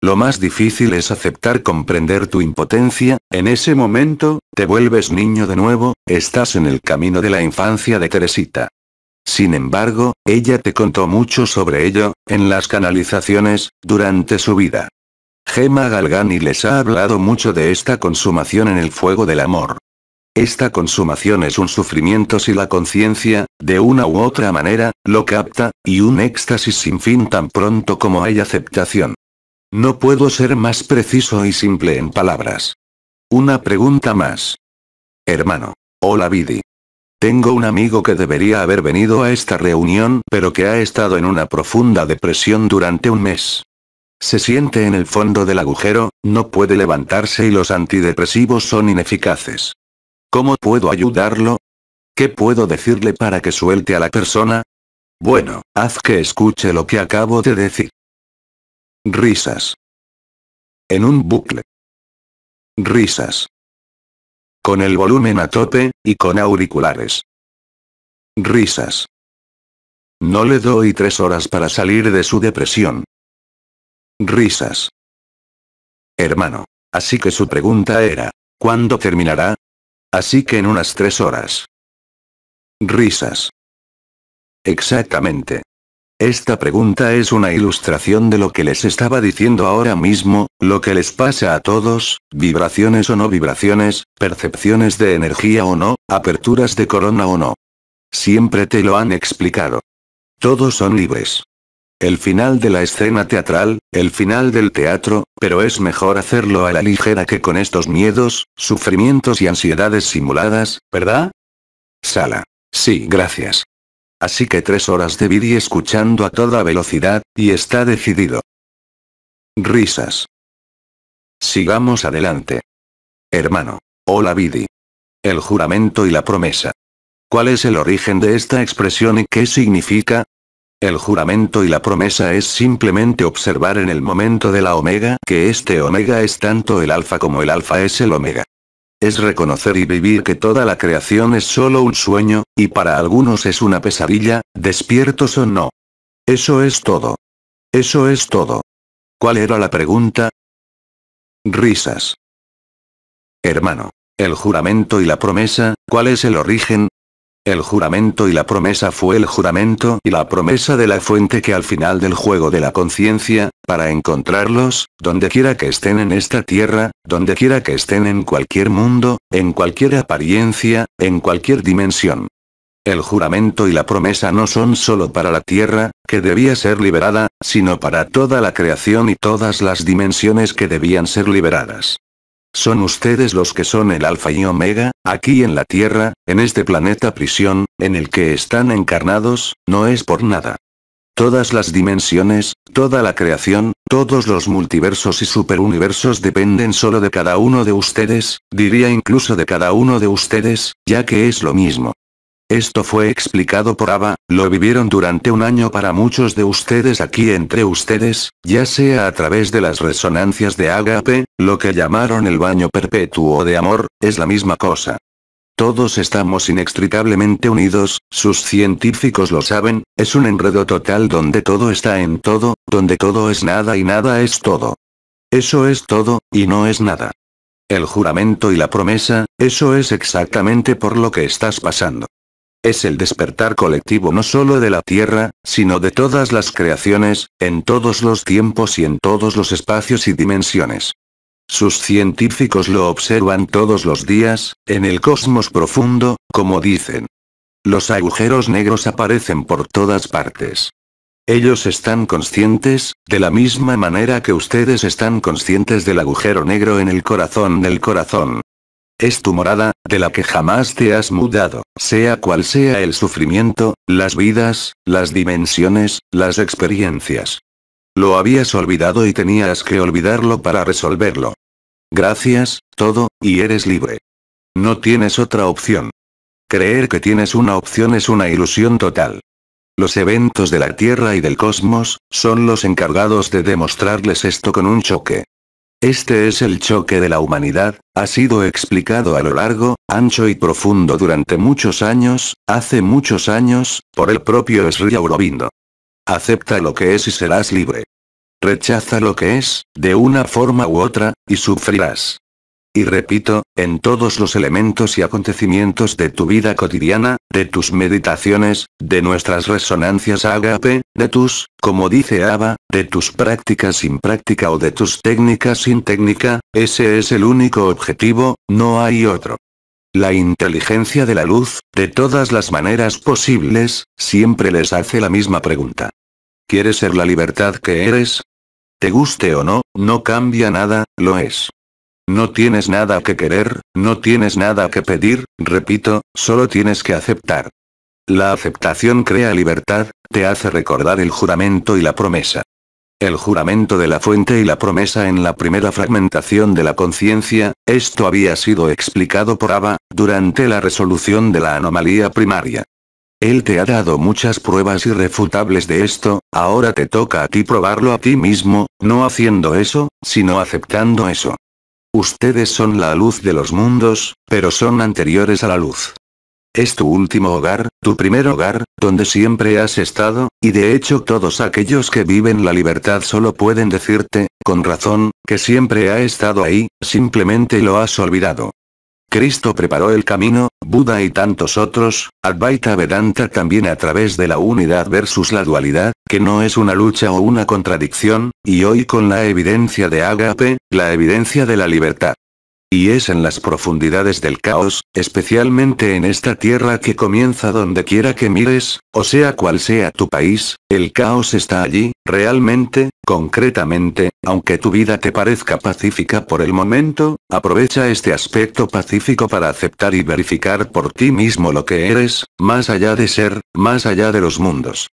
Lo más difícil es aceptar comprender tu impotencia, en ese momento, te vuelves niño de nuevo, estás en el camino de la infancia de Teresita. Sin embargo, ella te contó mucho sobre ello, en las canalizaciones, durante su vida. Gemma Galgani les ha hablado mucho de esta consumación en el fuego del amor. Esta consumación es un sufrimiento si la conciencia, de una u otra manera, lo capta, y un éxtasis sin fin tan pronto como hay aceptación. No puedo ser más preciso y simple en palabras. Una pregunta más. Hermano. Hola Vidi. Tengo un amigo que debería haber venido a esta reunión pero que ha estado en una profunda depresión durante un mes. Se siente en el fondo del agujero, no puede levantarse y los antidepresivos son ineficaces. ¿Cómo puedo ayudarlo? ¿Qué puedo decirle para que suelte a la persona? Bueno, haz que escuche lo que acabo de decir. Risas. En un bucle. Risas. Con el volumen a tope, y con auriculares. Risas. No le doy tres horas para salir de su depresión. Risas. Hermano. Así que su pregunta era, ¿cuándo terminará? Así que en unas tres horas. Risas. Exactamente. Esta pregunta es una ilustración de lo que les estaba diciendo ahora mismo, lo que les pasa a todos, vibraciones o no vibraciones, percepciones de energía o no, aperturas de corona o no. Siempre te lo han explicado. Todos son libres. El final de la escena teatral, el final del teatro, pero es mejor hacerlo a la ligera que con estos miedos, sufrimientos y ansiedades simuladas, ¿verdad? Sala. Sí, gracias. Así que tres horas de Vidi escuchando a toda velocidad, y está decidido. Risas. Sigamos adelante. Hermano. Hola Vidi. El juramento y la promesa. ¿Cuál es el origen de esta expresión y qué significa? El juramento y la promesa es simplemente observar en el momento de la omega que este omega es tanto el alfa como el alfa es el omega. Es reconocer y vivir que toda la creación es solo un sueño, y para algunos es una pesadilla, despiertos o no. Eso es todo. Eso es todo. ¿Cuál era la pregunta? Risas. Hermano. El juramento y la promesa, ¿cuál es el origen? El juramento y la promesa fue el juramento y la promesa de la fuente que al final del juego de la conciencia, para encontrarlos, donde quiera que estén en esta tierra, donde quiera que estén en cualquier mundo, en cualquier apariencia, en cualquier dimensión. El juramento y la promesa no son sólo para la tierra, que debía ser liberada, sino para toda la creación y todas las dimensiones que debían ser liberadas. Son ustedes los que son el alfa y omega, aquí en la Tierra, en este planeta prisión, en el que están encarnados, no es por nada. Todas las dimensiones, toda la creación, todos los multiversos y superuniversos dependen solo de cada uno de ustedes, diría incluso de cada uno de ustedes, ya que es lo mismo. Esto fue explicado por Ava, lo vivieron durante un año para muchos de ustedes aquí entre ustedes, ya sea a través de las resonancias de Agape, lo que llamaron el baño perpetuo de amor, es la misma cosa. Todos estamos inextricablemente unidos, sus científicos lo saben, es un enredo total donde todo está en todo, donde todo es nada y nada es todo. Eso es todo, y no es nada. El juramento y la promesa, eso es exactamente por lo que estás pasando es el despertar colectivo no solo de la Tierra, sino de todas las creaciones, en todos los tiempos y en todos los espacios y dimensiones. Sus científicos lo observan todos los días, en el cosmos profundo, como dicen. Los agujeros negros aparecen por todas partes. Ellos están conscientes, de la misma manera que ustedes están conscientes del agujero negro en el corazón del corazón. Es tu morada, de la que jamás te has mudado, sea cual sea el sufrimiento, las vidas, las dimensiones, las experiencias. Lo habías olvidado y tenías que olvidarlo para resolverlo. Gracias, todo, y eres libre. No tienes otra opción. Creer que tienes una opción es una ilusión total. Los eventos de la Tierra y del cosmos, son los encargados de demostrarles esto con un choque. Este es el choque de la humanidad, ha sido explicado a lo largo, ancho y profundo durante muchos años, hace muchos años, por el propio Sri Aurobindo. Acepta lo que es y serás libre. Rechaza lo que es, de una forma u otra, y sufrirás. Y repito, en todos los elementos y acontecimientos de tu vida cotidiana, de tus meditaciones, de nuestras resonancias agape, de tus, como dice Ava, de tus prácticas sin práctica o de tus técnicas sin técnica, ese es el único objetivo, no hay otro. La inteligencia de la luz, de todas las maneras posibles, siempre les hace la misma pregunta. ¿Quieres ser la libertad que eres? Te guste o no, no cambia nada, lo es. No tienes nada que querer, no tienes nada que pedir, repito, solo tienes que aceptar. La aceptación crea libertad, te hace recordar el juramento y la promesa. El juramento de la fuente y la promesa en la primera fragmentación de la conciencia, esto había sido explicado por ava durante la resolución de la anomalía primaria. Él te ha dado muchas pruebas irrefutables de esto, ahora te toca a ti probarlo a ti mismo, no haciendo eso, sino aceptando eso. Ustedes son la luz de los mundos, pero son anteriores a la luz. Es tu último hogar, tu primer hogar, donde siempre has estado, y de hecho todos aquellos que viven la libertad solo pueden decirte, con razón, que siempre ha estado ahí, simplemente lo has olvidado. Cristo preparó el camino, Buda y tantos otros, Advaita Vedanta también a través de la unidad versus la dualidad, que no es una lucha o una contradicción, y hoy con la evidencia de Agape, la evidencia de la libertad. Y es en las profundidades del caos, especialmente en esta tierra que comienza donde quiera que mires, o sea cual sea tu país, el caos está allí, realmente, concretamente, aunque tu vida te parezca pacífica por el momento, aprovecha este aspecto pacífico para aceptar y verificar por ti mismo lo que eres, más allá de ser, más allá de los mundos.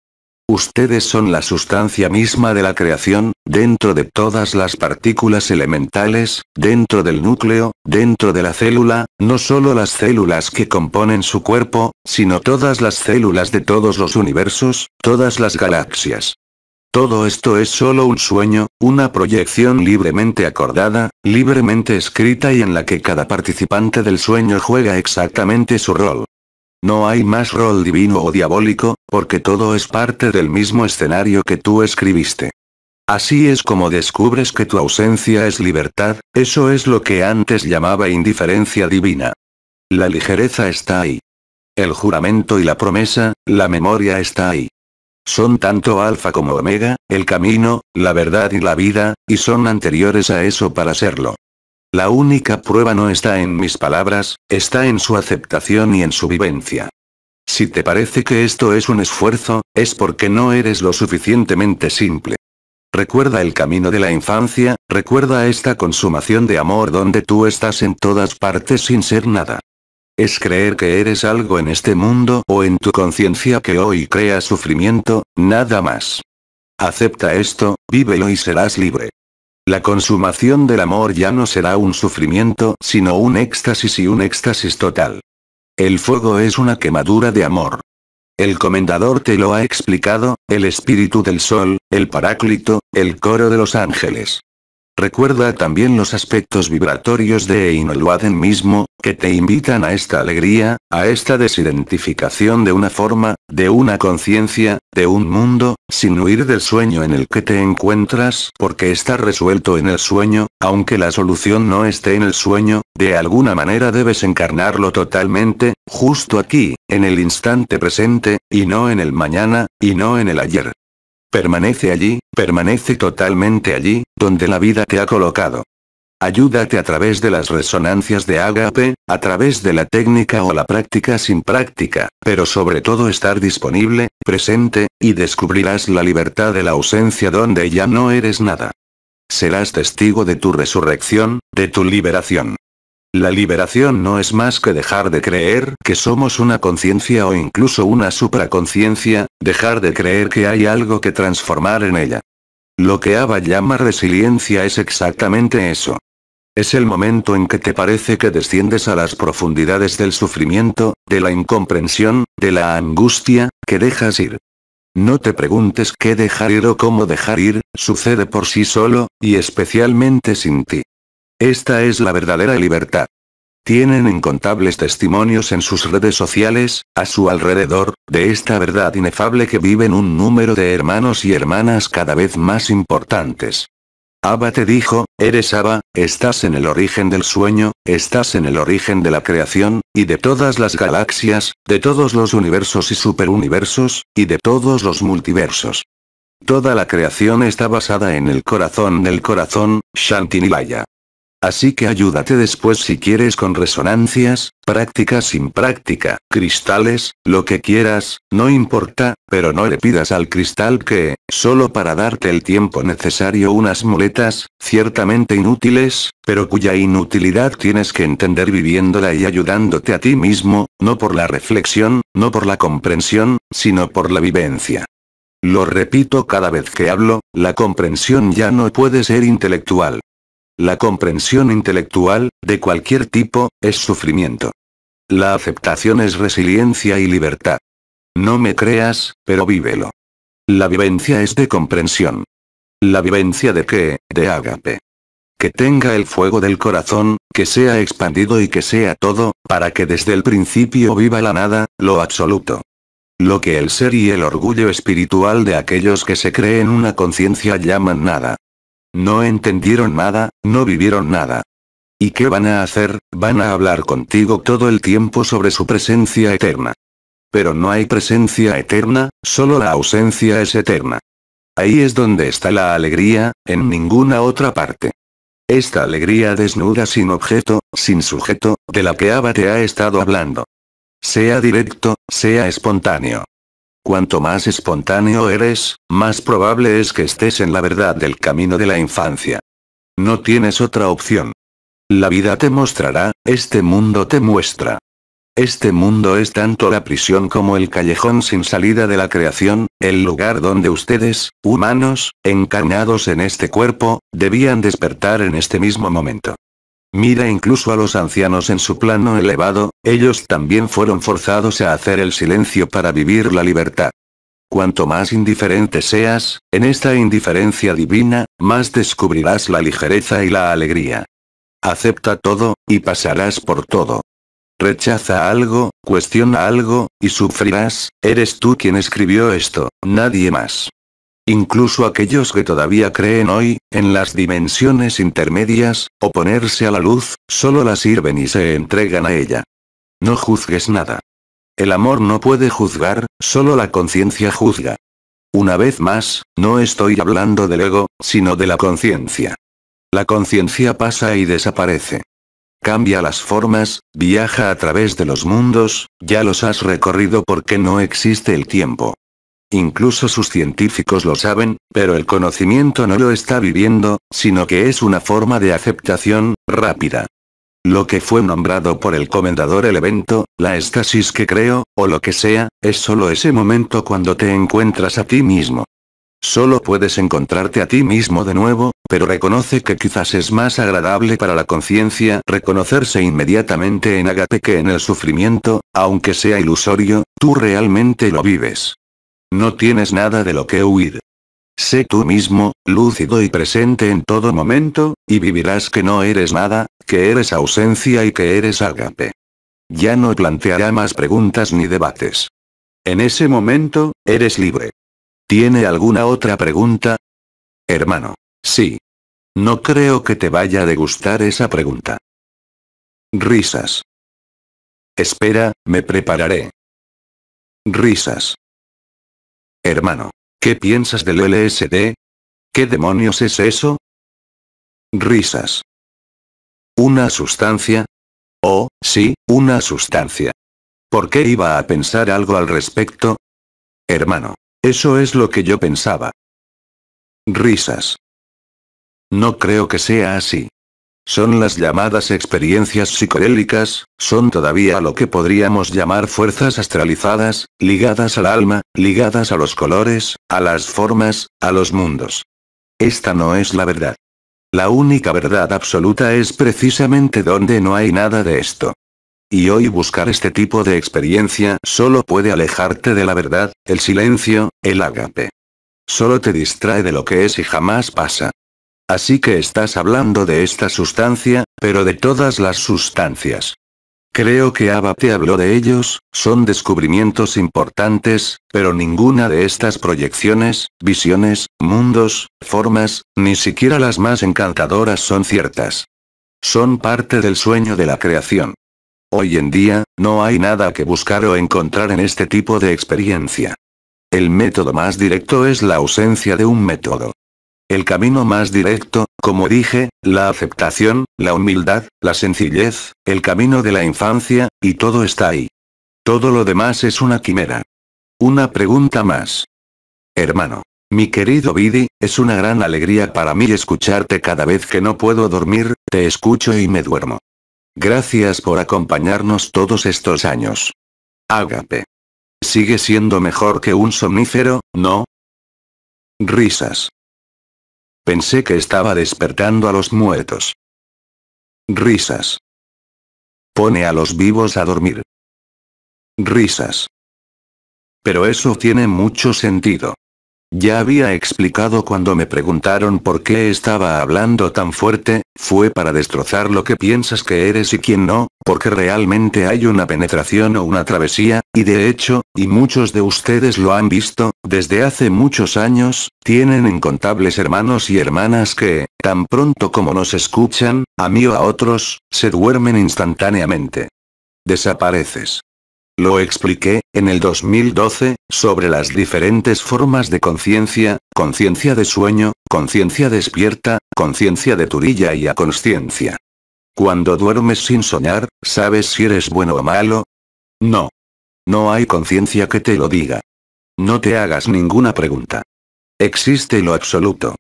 Ustedes son la sustancia misma de la creación, dentro de todas las partículas elementales, dentro del núcleo, dentro de la célula, no solo las células que componen su cuerpo, sino todas las células de todos los universos, todas las galaxias. Todo esto es solo un sueño, una proyección libremente acordada, libremente escrita y en la que cada participante del sueño juega exactamente su rol. No hay más rol divino o diabólico, porque todo es parte del mismo escenario que tú escribiste. Así es como descubres que tu ausencia es libertad, eso es lo que antes llamaba indiferencia divina. La ligereza está ahí. El juramento y la promesa, la memoria está ahí. Son tanto alfa como omega, el camino, la verdad y la vida, y son anteriores a eso para serlo. La única prueba no está en mis palabras, está en su aceptación y en su vivencia. Si te parece que esto es un esfuerzo, es porque no eres lo suficientemente simple. Recuerda el camino de la infancia, recuerda esta consumación de amor donde tú estás en todas partes sin ser nada. Es creer que eres algo en este mundo o en tu conciencia que hoy crea sufrimiento, nada más. Acepta esto, vívelo y serás libre. La consumación del amor ya no será un sufrimiento, sino un éxtasis y un éxtasis total. El fuego es una quemadura de amor. El comendador te lo ha explicado, el espíritu del sol, el paráclito, el coro de los ángeles. Recuerda también los aspectos vibratorios de Einolwaden mismo, que te invitan a esta alegría, a esta desidentificación de una forma, de una conciencia, de un mundo, sin huir del sueño en el que te encuentras, porque está resuelto en el sueño, aunque la solución no esté en el sueño, de alguna manera debes encarnarlo totalmente, justo aquí, en el instante presente, y no en el mañana, y no en el ayer. Permanece allí, permanece totalmente allí, donde la vida te ha colocado. Ayúdate a través de las resonancias de agape, a través de la técnica o la práctica sin práctica, pero sobre todo estar disponible, presente, y descubrirás la libertad de la ausencia donde ya no eres nada. Serás testigo de tu resurrección, de tu liberación. La liberación no es más que dejar de creer que somos una conciencia o incluso una supraconciencia, dejar de creer que hay algo que transformar en ella. Lo que Abba llama resiliencia es exactamente eso. Es el momento en que te parece que desciendes a las profundidades del sufrimiento, de la incomprensión, de la angustia, que dejas ir. No te preguntes qué dejar ir o cómo dejar ir, sucede por sí solo, y especialmente sin ti. Esta es la verdadera libertad. Tienen incontables testimonios en sus redes sociales, a su alrededor, de esta verdad inefable que viven un número de hermanos y hermanas cada vez más importantes. Abba te dijo, eres Abba, estás en el origen del sueño, estás en el origen de la creación, y de todas las galaxias, de todos los universos y superuniversos, y de todos los multiversos. Toda la creación está basada en el corazón del corazón, Shantinilaya. Así que ayúdate después si quieres con resonancias, prácticas, sin práctica, cristales, lo que quieras, no importa, pero no le pidas al cristal que, solo para darte el tiempo necesario unas muletas, ciertamente inútiles, pero cuya inutilidad tienes que entender viviéndola y ayudándote a ti mismo, no por la reflexión, no por la comprensión, sino por la vivencia. Lo repito cada vez que hablo, la comprensión ya no puede ser intelectual. La comprensión intelectual, de cualquier tipo, es sufrimiento. La aceptación es resiliencia y libertad. No me creas, pero vívelo. La vivencia es de comprensión. La vivencia de qué, de ágape. Que tenga el fuego del corazón, que sea expandido y que sea todo, para que desde el principio viva la nada, lo absoluto. Lo que el ser y el orgullo espiritual de aquellos que se creen una conciencia llaman nada. No entendieron nada, no vivieron nada. ¿Y qué van a hacer? Van a hablar contigo todo el tiempo sobre su presencia eterna. Pero no hay presencia eterna, solo la ausencia es eterna. Ahí es donde está la alegría, en ninguna otra parte. Esta alegría desnuda sin objeto, sin sujeto, de la que Abba te ha estado hablando. Sea directo, sea espontáneo. Cuanto más espontáneo eres, más probable es que estés en la verdad del camino de la infancia. No tienes otra opción. La vida te mostrará, este mundo te muestra. Este mundo es tanto la prisión como el callejón sin salida de la creación, el lugar donde ustedes, humanos, encarnados en este cuerpo, debían despertar en este mismo momento. Mira incluso a los ancianos en su plano elevado, ellos también fueron forzados a hacer el silencio para vivir la libertad. Cuanto más indiferente seas, en esta indiferencia divina, más descubrirás la ligereza y la alegría. Acepta todo, y pasarás por todo. Rechaza algo, cuestiona algo, y sufrirás, eres tú quien escribió esto, nadie más incluso aquellos que todavía creen hoy, en las dimensiones intermedias, oponerse a la luz, solo la sirven y se entregan a ella. No juzgues nada. El amor no puede juzgar, solo la conciencia juzga. Una vez más, no estoy hablando del ego, sino de la conciencia. La conciencia pasa y desaparece. Cambia las formas, viaja a través de los mundos, ya los has recorrido porque no existe el tiempo. Incluso sus científicos lo saben, pero el conocimiento no lo está viviendo, sino que es una forma de aceptación, rápida. Lo que fue nombrado por el comendador el evento, la estasis que creo, o lo que sea, es solo ese momento cuando te encuentras a ti mismo. Solo puedes encontrarte a ti mismo de nuevo, pero reconoce que quizás es más agradable para la conciencia reconocerse inmediatamente en agape que en el sufrimiento, aunque sea ilusorio, tú realmente lo vives. No tienes nada de lo que huir. Sé tú mismo, lúcido y presente en todo momento, y vivirás que no eres nada, que eres ausencia y que eres ágape. Ya no planteará más preguntas ni debates. En ese momento, eres libre. ¿Tiene alguna otra pregunta? Hermano. Sí. No creo que te vaya a degustar esa pregunta. Risas. Espera, me prepararé. Risas. Hermano, ¿qué piensas del LSD? ¿Qué demonios es eso? Risas. ¿Una sustancia? Oh, sí, una sustancia. ¿Por qué iba a pensar algo al respecto? Hermano, eso es lo que yo pensaba. Risas. No creo que sea así. Son las llamadas experiencias psicodélicas, son todavía lo que podríamos llamar fuerzas astralizadas, ligadas al alma, ligadas a los colores, a las formas, a los mundos. Esta no es la verdad. La única verdad absoluta es precisamente donde no hay nada de esto. Y hoy buscar este tipo de experiencia solo puede alejarte de la verdad, el silencio, el agape. Solo te distrae de lo que es y jamás pasa. Así que estás hablando de esta sustancia, pero de todas las sustancias. Creo que Abba te habló de ellos, son descubrimientos importantes, pero ninguna de estas proyecciones, visiones, mundos, formas, ni siquiera las más encantadoras son ciertas. Son parte del sueño de la creación. Hoy en día, no hay nada que buscar o encontrar en este tipo de experiencia. El método más directo es la ausencia de un método. El camino más directo, como dije, la aceptación, la humildad, la sencillez, el camino de la infancia, y todo está ahí. Todo lo demás es una quimera. Una pregunta más. Hermano. Mi querido Bidi, es una gran alegría para mí escucharte cada vez que no puedo dormir, te escucho y me duermo. Gracias por acompañarnos todos estos años. Ágape. Sigue siendo mejor que un somnífero, ¿no? Risas. Pensé que estaba despertando a los muertos. Risas. Pone a los vivos a dormir. Risas. Pero eso tiene mucho sentido. Ya había explicado cuando me preguntaron por qué estaba hablando tan fuerte, fue para destrozar lo que piensas que eres y quién no, porque realmente hay una penetración o una travesía, y de hecho, y muchos de ustedes lo han visto, desde hace muchos años, tienen incontables hermanos y hermanas que, tan pronto como nos escuchan, a mí o a otros, se duermen instantáneamente. Desapareces. Lo expliqué, en el 2012, sobre las diferentes formas de conciencia, conciencia de sueño, conciencia despierta, conciencia de turilla y a conciencia. Cuando duermes sin soñar, ¿sabes si eres bueno o malo? No. No hay conciencia que te lo diga. No te hagas ninguna pregunta. Existe lo absoluto.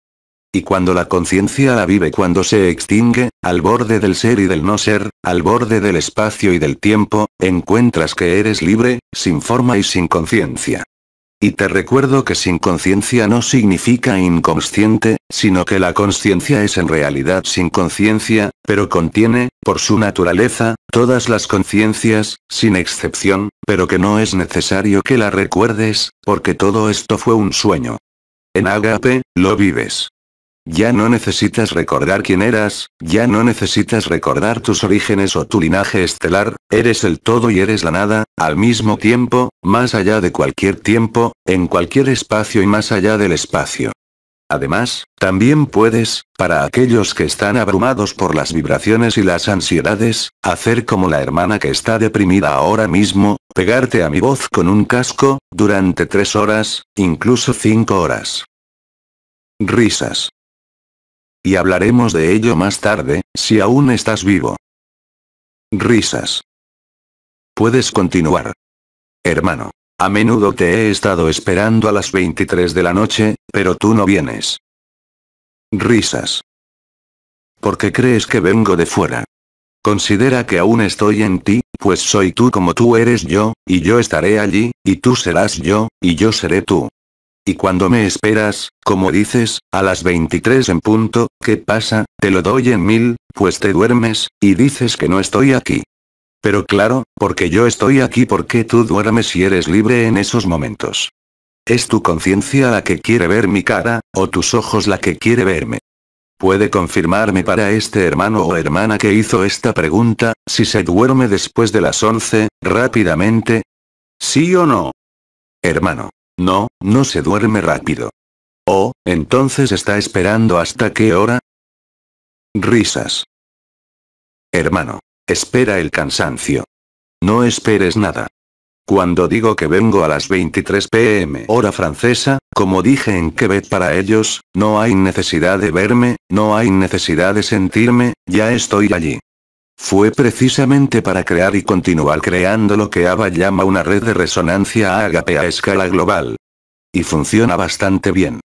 Y cuando la conciencia la vive cuando se extingue, al borde del ser y del no ser, al borde del espacio y del tiempo, encuentras que eres libre, sin forma y sin conciencia. Y te recuerdo que sin conciencia no significa inconsciente, sino que la conciencia es en realidad sin conciencia, pero contiene, por su naturaleza, todas las conciencias, sin excepción, pero que no es necesario que la recuerdes, porque todo esto fue un sueño. En Agape, lo vives. Ya no necesitas recordar quién eras, ya no necesitas recordar tus orígenes o tu linaje estelar, eres el todo y eres la nada, al mismo tiempo, más allá de cualquier tiempo, en cualquier espacio y más allá del espacio. Además, también puedes, para aquellos que están abrumados por las vibraciones y las ansiedades, hacer como la hermana que está deprimida ahora mismo, pegarte a mi voz con un casco, durante tres horas, incluso cinco horas. Risas. Y hablaremos de ello más tarde, si aún estás vivo. Risas. Puedes continuar. Hermano. A menudo te he estado esperando a las 23 de la noche, pero tú no vienes. Risas. ¿Por qué crees que vengo de fuera? Considera que aún estoy en ti, pues soy tú como tú eres yo, y yo estaré allí, y tú serás yo, y yo seré tú. Y cuando me esperas, como dices, a las 23 en punto, ¿qué pasa? Te lo doy en mil, pues te duermes, y dices que no estoy aquí. Pero claro, porque yo estoy aquí porque tú duermes y eres libre en esos momentos. Es tu conciencia la que quiere ver mi cara, o tus ojos la que quiere verme. Puede confirmarme para este hermano o hermana que hizo esta pregunta, si se duerme después de las 11, rápidamente. ¿Sí o no? Hermano. No, no se duerme rápido. Oh, entonces está esperando hasta qué hora? Risas. Hermano. Espera el cansancio. No esperes nada. Cuando digo que vengo a las 23 pm hora francesa, como dije en Quebec para ellos, no hay necesidad de verme, no hay necesidad de sentirme, ya estoy allí. Fue precisamente para crear y continuar creando lo que ABBA llama una red de resonancia a agape a escala global. Y funciona bastante bien.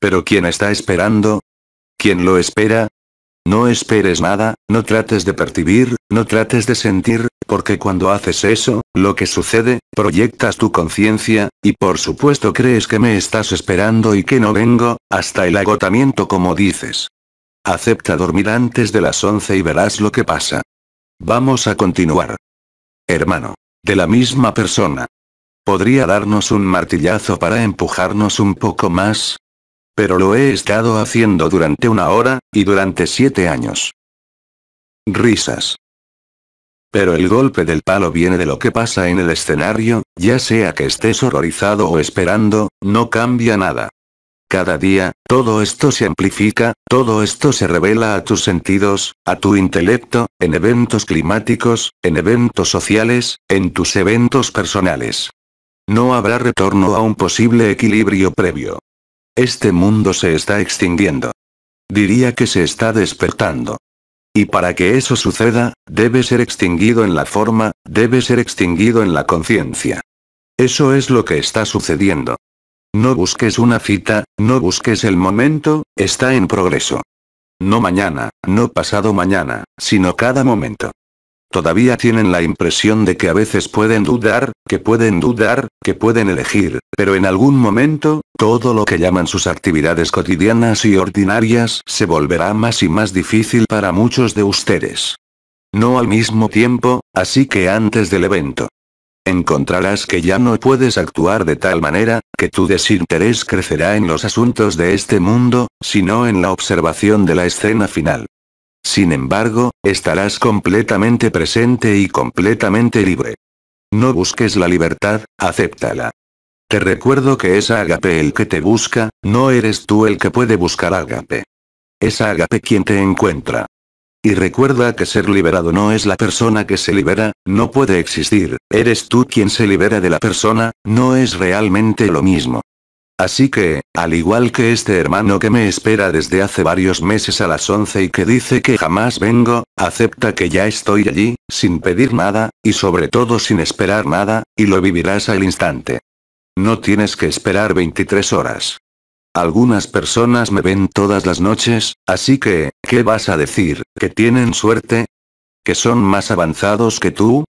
Pero ¿quién está esperando? ¿Quién lo espera? No esperes nada, no trates de percibir, no trates de sentir, porque cuando haces eso, lo que sucede, proyectas tu conciencia, y por supuesto crees que me estás esperando y que no vengo, hasta el agotamiento como dices. Acepta dormir antes de las 11 y verás lo que pasa. Vamos a continuar. Hermano. De la misma persona. ¿Podría darnos un martillazo para empujarnos un poco más? Pero lo he estado haciendo durante una hora, y durante siete años. Risas. Pero el golpe del palo viene de lo que pasa en el escenario, ya sea que estés horrorizado o esperando, no cambia nada. Cada día, todo esto se amplifica, todo esto se revela a tus sentidos, a tu intelecto, en eventos climáticos, en eventos sociales, en tus eventos personales. No habrá retorno a un posible equilibrio previo. Este mundo se está extinguiendo. Diría que se está despertando. Y para que eso suceda, debe ser extinguido en la forma, debe ser extinguido en la conciencia. Eso es lo que está sucediendo. No busques una cita, no busques el momento, está en progreso. No mañana, no pasado mañana, sino cada momento. Todavía tienen la impresión de que a veces pueden dudar, que pueden dudar, que pueden elegir, pero en algún momento, todo lo que llaman sus actividades cotidianas y ordinarias se volverá más y más difícil para muchos de ustedes. No al mismo tiempo, así que antes del evento. Encontrarás que ya no puedes actuar de tal manera, que tu desinterés crecerá en los asuntos de este mundo, sino en la observación de la escena final. Sin embargo, estarás completamente presente y completamente libre. No busques la libertad, acéptala. Te recuerdo que es Agape el que te busca, no eres tú el que puede buscar Agape. Es Agape quien te encuentra. Y recuerda que ser liberado no es la persona que se libera, no puede existir, eres tú quien se libera de la persona, no es realmente lo mismo. Así que, al igual que este hermano que me espera desde hace varios meses a las 11 y que dice que jamás vengo, acepta que ya estoy allí, sin pedir nada, y sobre todo sin esperar nada, y lo vivirás al instante. No tienes que esperar 23 horas. Algunas personas me ven todas las noches, así que, ¿qué vas a decir? ¿Que tienen suerte? ¿Que son más avanzados que tú?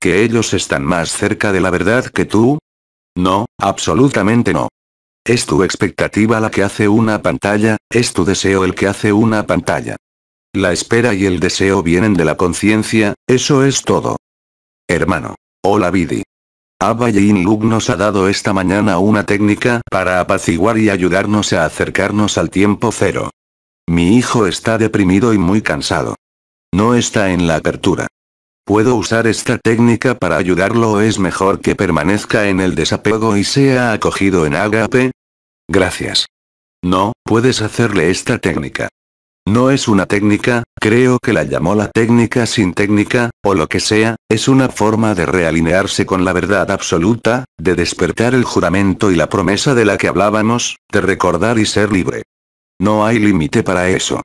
¿Que ellos están más cerca de la verdad que tú? No, absolutamente no. Es tu expectativa la que hace una pantalla, es tu deseo el que hace una pantalla. La espera y el deseo vienen de la conciencia, eso es todo. Hermano. Hola Vidi. Abba Yin nos ha dado esta mañana una técnica para apaciguar y ayudarnos a acercarnos al tiempo cero. Mi hijo está deprimido y muy cansado. No está en la apertura. ¿Puedo usar esta técnica para ayudarlo o es mejor que permanezca en el desapego y sea acogido en agape? Gracias. No, puedes hacerle esta técnica. No es una técnica, creo que la llamó la técnica sin técnica, o lo que sea, es una forma de realinearse con la verdad absoluta, de despertar el juramento y la promesa de la que hablábamos, de recordar y ser libre. No hay límite para eso.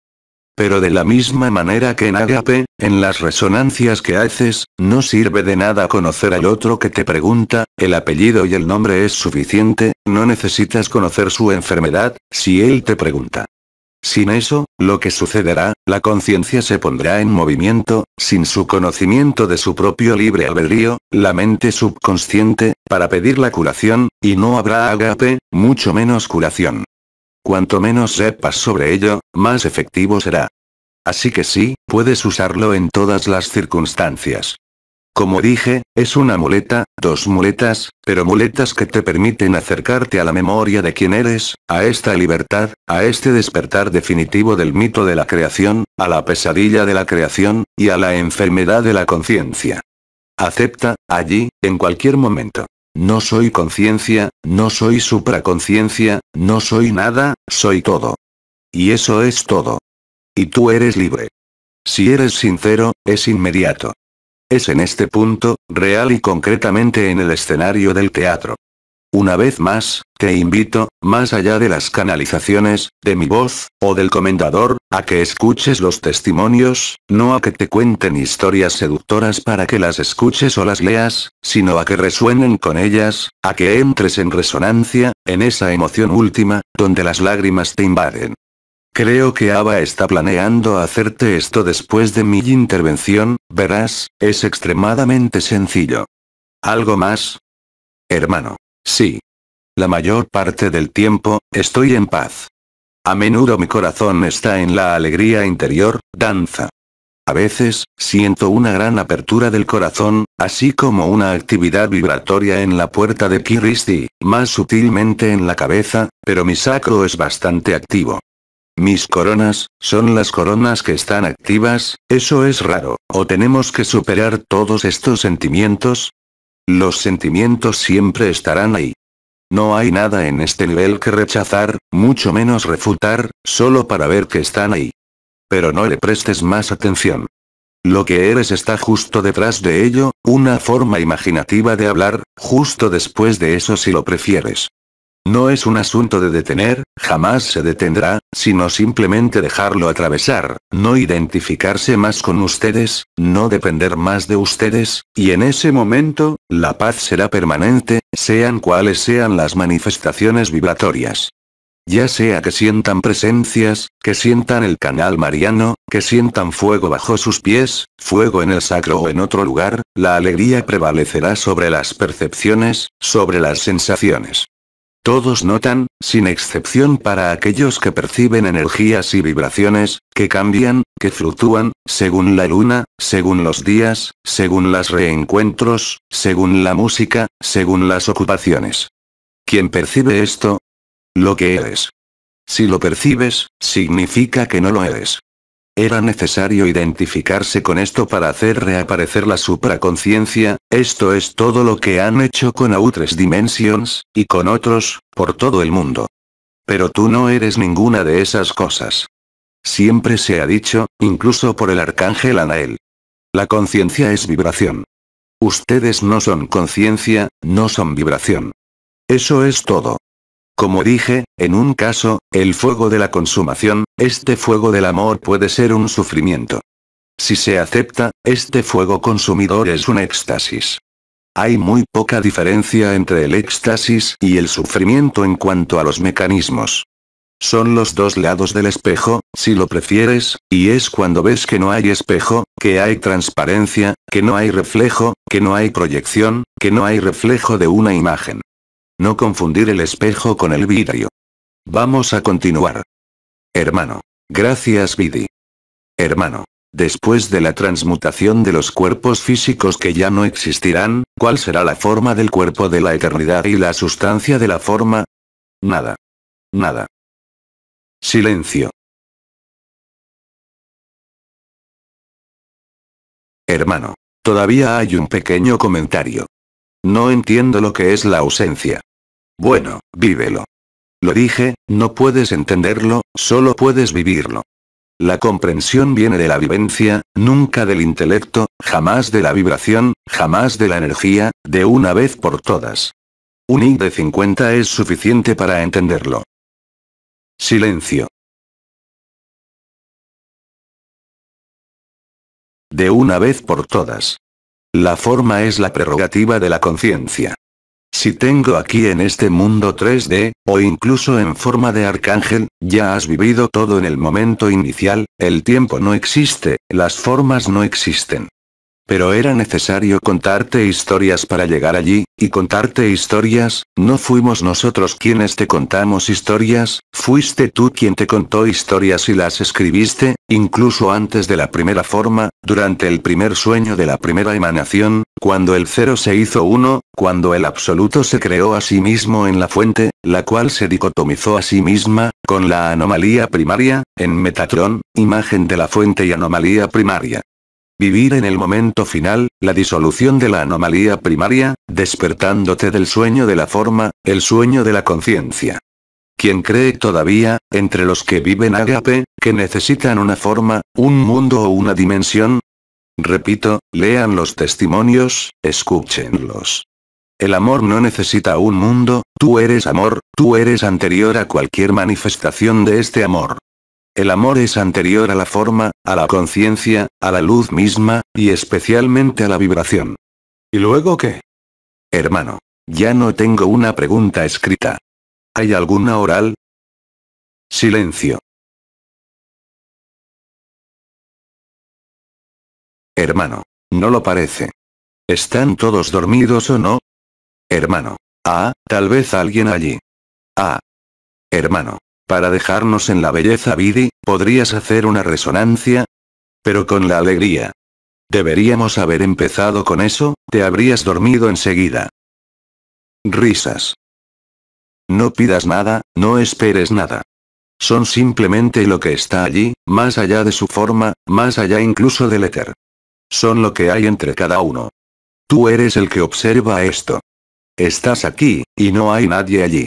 Pero de la misma manera que en Agape, en las resonancias que haces, no sirve de nada conocer al otro que te pregunta, el apellido y el nombre es suficiente, no necesitas conocer su enfermedad, si él te pregunta. Sin eso, lo que sucederá, la conciencia se pondrá en movimiento, sin su conocimiento de su propio libre albedrío, la mente subconsciente, para pedir la curación, y no habrá agape, mucho menos curación. Cuanto menos sepas sobre ello, más efectivo será. Así que sí, puedes usarlo en todas las circunstancias. Como dije, es una muleta, dos muletas, pero muletas que te permiten acercarte a la memoria de quién eres, a esta libertad, a este despertar definitivo del mito de la creación, a la pesadilla de la creación, y a la enfermedad de la conciencia. Acepta, allí, en cualquier momento. No soy conciencia, no soy supraconciencia, no soy nada, soy todo. Y eso es todo. Y tú eres libre. Si eres sincero, es inmediato. Es en este punto, real y concretamente en el escenario del teatro. Una vez más, te invito, más allá de las canalizaciones, de mi voz, o del comendador, a que escuches los testimonios, no a que te cuenten historias seductoras para que las escuches o las leas, sino a que resuenen con ellas, a que entres en resonancia, en esa emoción última, donde las lágrimas te invaden, Creo que Ava está planeando hacerte esto después de mi intervención, verás, es extremadamente sencillo. ¿Algo más? Hermano. Sí. La mayor parte del tiempo, estoy en paz. A menudo mi corazón está en la alegría interior, danza. A veces, siento una gran apertura del corazón, así como una actividad vibratoria en la puerta de Kiristi, más sutilmente en la cabeza, pero mi sacro es bastante activo. Mis coronas, son las coronas que están activas, eso es raro, o tenemos que superar todos estos sentimientos. Los sentimientos siempre estarán ahí. No hay nada en este nivel que rechazar, mucho menos refutar, solo para ver que están ahí. Pero no le prestes más atención. Lo que eres está justo detrás de ello, una forma imaginativa de hablar, justo después de eso si lo prefieres. No es un asunto de detener, jamás se detendrá, sino simplemente dejarlo atravesar, no identificarse más con ustedes, no depender más de ustedes, y en ese momento, la paz será permanente, sean cuales sean las manifestaciones vibratorias. Ya sea que sientan presencias, que sientan el canal mariano, que sientan fuego bajo sus pies, fuego en el sacro o en otro lugar, la alegría prevalecerá sobre las percepciones, sobre las sensaciones. Todos notan, sin excepción para aquellos que perciben energías y vibraciones, que cambian, que fluctúan, según la luna, según los días, según los reencuentros, según la música, según las ocupaciones. ¿Quién percibe esto? Lo que eres. Si lo percibes, significa que no lo eres. Era necesario identificarse con esto para hacer reaparecer la supraconciencia, esto es todo lo que han hecho con Outres Dimensions, y con otros, por todo el mundo. Pero tú no eres ninguna de esas cosas. Siempre se ha dicho, incluso por el arcángel Anael. La conciencia es vibración. Ustedes no son conciencia, no son vibración. Eso es todo. Como dije, en un caso, el fuego de la consumación, este fuego del amor puede ser un sufrimiento. Si se acepta, este fuego consumidor es un éxtasis. Hay muy poca diferencia entre el éxtasis y el sufrimiento en cuanto a los mecanismos. Son los dos lados del espejo, si lo prefieres, y es cuando ves que no hay espejo, que hay transparencia, que no hay reflejo, que no hay proyección, que no hay reflejo de una imagen. No confundir el espejo con el vidrio. Vamos a continuar. Hermano. Gracias Vidi. Hermano. Después de la transmutación de los cuerpos físicos que ya no existirán, ¿cuál será la forma del cuerpo de la eternidad y la sustancia de la forma? Nada. Nada. Silencio. Hermano. Todavía hay un pequeño comentario. No entiendo lo que es la ausencia. Bueno, vívelo. Lo dije, no puedes entenderlo, solo puedes vivirlo. La comprensión viene de la vivencia, nunca del intelecto, jamás de la vibración, jamás de la energía, de una vez por todas. Un I de 50 es suficiente para entenderlo. Silencio. De una vez por todas. La forma es la prerrogativa de la conciencia. Si tengo aquí en este mundo 3D, o incluso en forma de arcángel, ya has vivido todo en el momento inicial, el tiempo no existe, las formas no existen, pero era necesario contarte historias para llegar allí, y contarte historias, no fuimos nosotros quienes te contamos historias, fuiste tú quien te contó historias y las escribiste, incluso antes de la primera forma, durante el primer sueño de la primera emanación, cuando el cero se hizo uno, cuando el absoluto se creó a sí mismo en la fuente, la cual se dicotomizó a sí misma, con la anomalía primaria, en Metatron, imagen de la fuente y anomalía primaria. Vivir en el momento final, la disolución de la anomalía primaria, despertándote del sueño de la forma, el sueño de la conciencia. ¿Quién cree todavía, entre los que viven agape, que necesitan una forma, un mundo o una dimensión? Repito, lean los testimonios, escúchenlos. El amor no necesita un mundo, tú eres amor, tú eres anterior a cualquier manifestación de este amor. El amor es anterior a la forma, a la conciencia, a la luz misma, y especialmente a la vibración. ¿Y luego qué? Hermano. Ya no tengo una pregunta escrita. ¿Hay alguna oral? Silencio. Hermano. No lo parece. ¿Están todos dormidos o no? Hermano. Ah, tal vez alguien allí. Ah. Hermano para dejarnos en la belleza vidi, ¿podrías hacer una resonancia? Pero con la alegría. Deberíamos haber empezado con eso, te habrías dormido enseguida. Risas. No pidas nada, no esperes nada. Son simplemente lo que está allí, más allá de su forma, más allá incluso del éter. Son lo que hay entre cada uno. Tú eres el que observa esto. Estás aquí, y no hay nadie allí.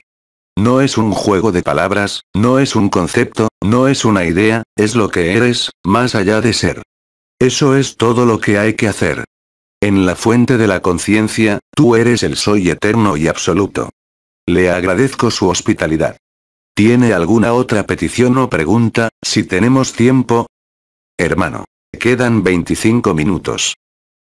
No es un juego de palabras, no es un concepto, no es una idea, es lo que eres, más allá de ser. Eso es todo lo que hay que hacer. En la fuente de la conciencia, tú eres el soy eterno y absoluto. Le agradezco su hospitalidad. ¿Tiene alguna otra petición o pregunta, si tenemos tiempo? Hermano. Quedan 25 minutos.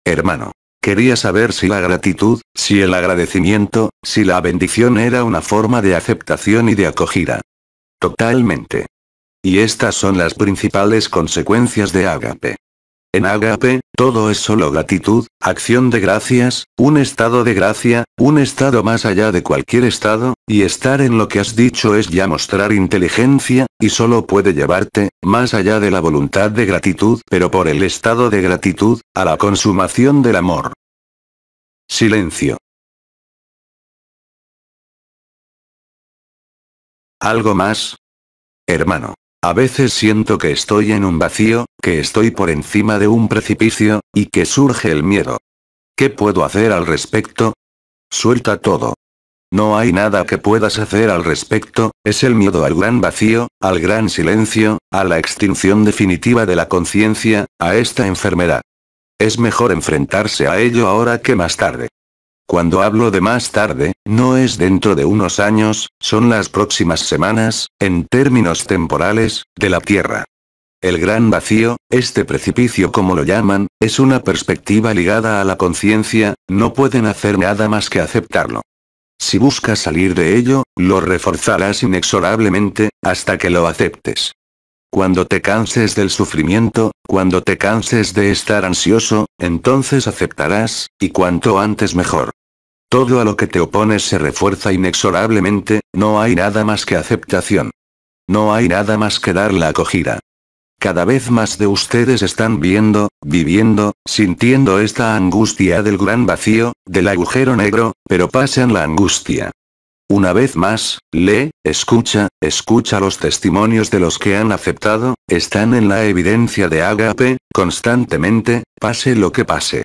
Hermano. Quería saber si la gratitud, si el agradecimiento, si la bendición era una forma de aceptación y de acogida. Totalmente. Y estas son las principales consecuencias de Agape. En Agape. Todo es solo gratitud, acción de gracias, un estado de gracia, un estado más allá de cualquier estado, y estar en lo que has dicho es ya mostrar inteligencia, y solo puede llevarte, más allá de la voluntad de gratitud, pero por el estado de gratitud, a la consumación del amor. Silencio. ¿Algo más? Hermano. A veces siento que estoy en un vacío, que estoy por encima de un precipicio, y que surge el miedo. ¿Qué puedo hacer al respecto? Suelta todo. No hay nada que puedas hacer al respecto, es el miedo al gran vacío, al gran silencio, a la extinción definitiva de la conciencia, a esta enfermedad. Es mejor enfrentarse a ello ahora que más tarde. Cuando hablo de más tarde, no es dentro de unos años, son las próximas semanas, en términos temporales, de la Tierra. El gran vacío, este precipicio como lo llaman, es una perspectiva ligada a la conciencia, no pueden hacer nada más que aceptarlo. Si buscas salir de ello, lo reforzarás inexorablemente, hasta que lo aceptes. Cuando te canses del sufrimiento, cuando te canses de estar ansioso, entonces aceptarás, y cuanto antes mejor. Todo a lo que te opones se refuerza inexorablemente, no hay nada más que aceptación. No hay nada más que dar la acogida. Cada vez más de ustedes están viendo, viviendo, sintiendo esta angustia del gran vacío, del agujero negro, pero pasan la angustia, una vez más, lee, escucha, escucha los testimonios de los que han aceptado, están en la evidencia de Agape, constantemente, pase lo que pase.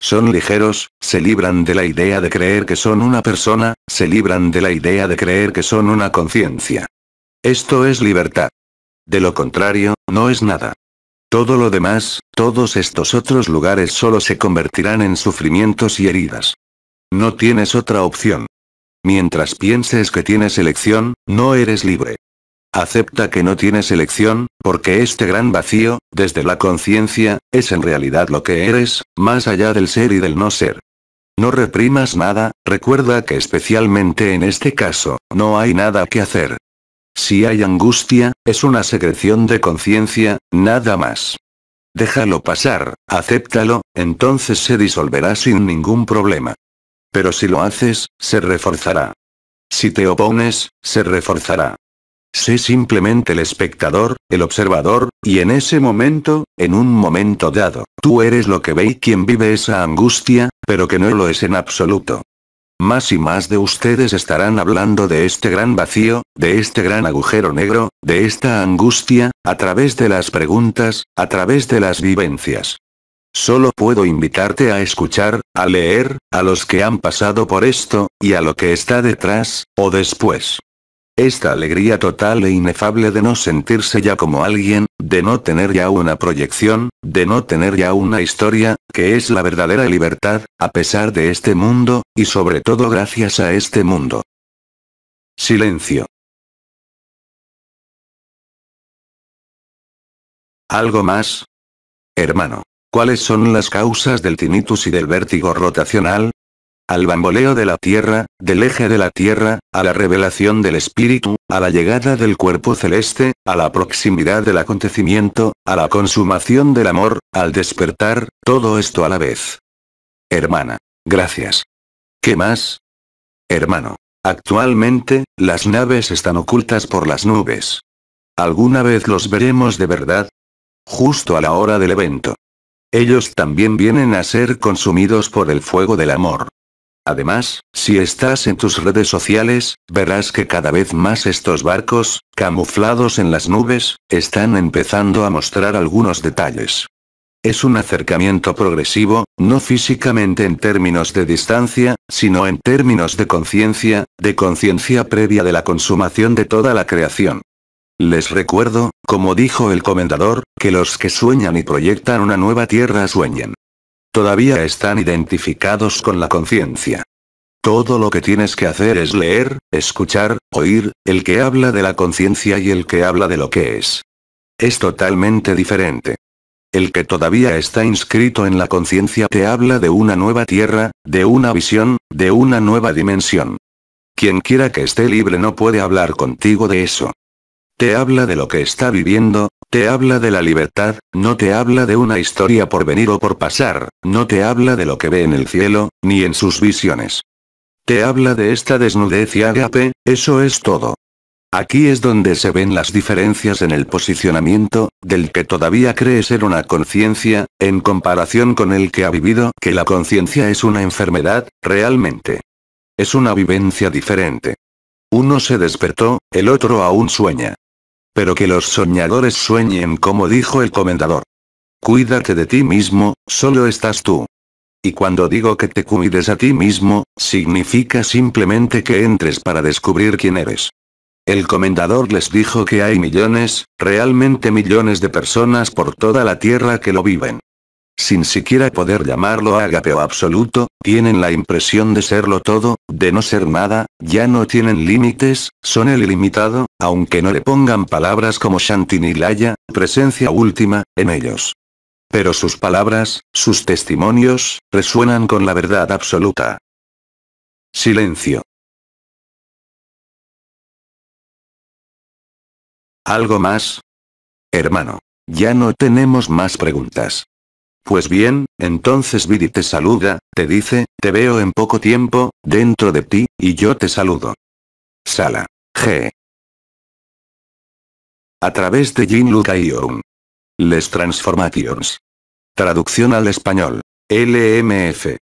Son ligeros, se libran de la idea de creer que son una persona, se libran de la idea de creer que son una conciencia. Esto es libertad. De lo contrario, no es nada. Todo lo demás, todos estos otros lugares solo se convertirán en sufrimientos y heridas. No tienes otra opción. Mientras pienses que tienes elección, no eres libre. Acepta que no tienes elección, porque este gran vacío, desde la conciencia, es en realidad lo que eres, más allá del ser y del no ser. No reprimas nada, recuerda que especialmente en este caso, no hay nada que hacer. Si hay angustia, es una secreción de conciencia, nada más. Déjalo pasar, acéptalo, entonces se disolverá sin ningún problema. Pero si lo haces, se reforzará. Si te opones, se reforzará. Sé simplemente el espectador, el observador, y en ese momento, en un momento dado, tú eres lo que ve y quien vive esa angustia, pero que no lo es en absoluto. Más y más de ustedes estarán hablando de este gran vacío, de este gran agujero negro, de esta angustia, a través de las preguntas, a través de las vivencias. Solo puedo invitarte a escuchar, a leer, a los que han pasado por esto, y a lo que está detrás, o después. Esta alegría total e inefable de no sentirse ya como alguien, de no tener ya una proyección, de no tener ya una historia, que es la verdadera libertad, a pesar de este mundo, y sobre todo gracias a este mundo. Silencio. ¿Algo más? Hermano. ¿Cuáles son las causas del tinnitus y del vértigo rotacional? Al bamboleo de la Tierra, del eje de la Tierra, a la revelación del espíritu, a la llegada del cuerpo celeste, a la proximidad del acontecimiento, a la consumación del amor, al despertar, todo esto a la vez. Hermana. Gracias. ¿Qué más? Hermano. Actualmente, las naves están ocultas por las nubes. ¿Alguna vez los veremos de verdad? Justo a la hora del evento ellos también vienen a ser consumidos por el fuego del amor. Además, si estás en tus redes sociales, verás que cada vez más estos barcos, camuflados en las nubes, están empezando a mostrar algunos detalles. Es un acercamiento progresivo, no físicamente en términos de distancia, sino en términos de conciencia, de conciencia previa de la consumación de toda la creación. Les recuerdo, como dijo el comendador, que los que sueñan y proyectan una nueva tierra sueñen. Todavía están identificados con la conciencia. Todo lo que tienes que hacer es leer, escuchar, oír, el que habla de la conciencia y el que habla de lo que es. Es totalmente diferente. El que todavía está inscrito en la conciencia te habla de una nueva tierra, de una visión, de una nueva dimensión. Quien quiera que esté libre no puede hablar contigo de eso. Te habla de lo que está viviendo, te habla de la libertad, no te habla de una historia por venir o por pasar, no te habla de lo que ve en el cielo, ni en sus visiones. Te habla de esta desnudez y agape, eso es todo. Aquí es donde se ven las diferencias en el posicionamiento, del que todavía cree ser una conciencia, en comparación con el que ha vivido que la conciencia es una enfermedad, realmente. Es una vivencia diferente. Uno se despertó, el otro aún sueña. Pero que los soñadores sueñen como dijo el comendador. Cuídate de ti mismo, solo estás tú. Y cuando digo que te cuides a ti mismo, significa simplemente que entres para descubrir quién eres. El comendador les dijo que hay millones, realmente millones de personas por toda la Tierra que lo viven sin siquiera poder llamarlo ágape o absoluto, tienen la impresión de serlo todo, de no ser nada, ya no tienen límites, son el ilimitado, aunque no le pongan palabras como Shantinilaya, Laya, presencia última, en ellos. Pero sus palabras, sus testimonios, resuenan con la verdad absoluta. Silencio. ¿Algo más? Hermano. Ya no tenemos más preguntas. Pues bien, entonces Viri te saluda, te dice, te veo en poco tiempo, dentro de ti, y yo te saludo. Sala. G. A través de Jin Luca Ion. Les Transformations. Traducción al español. LMF.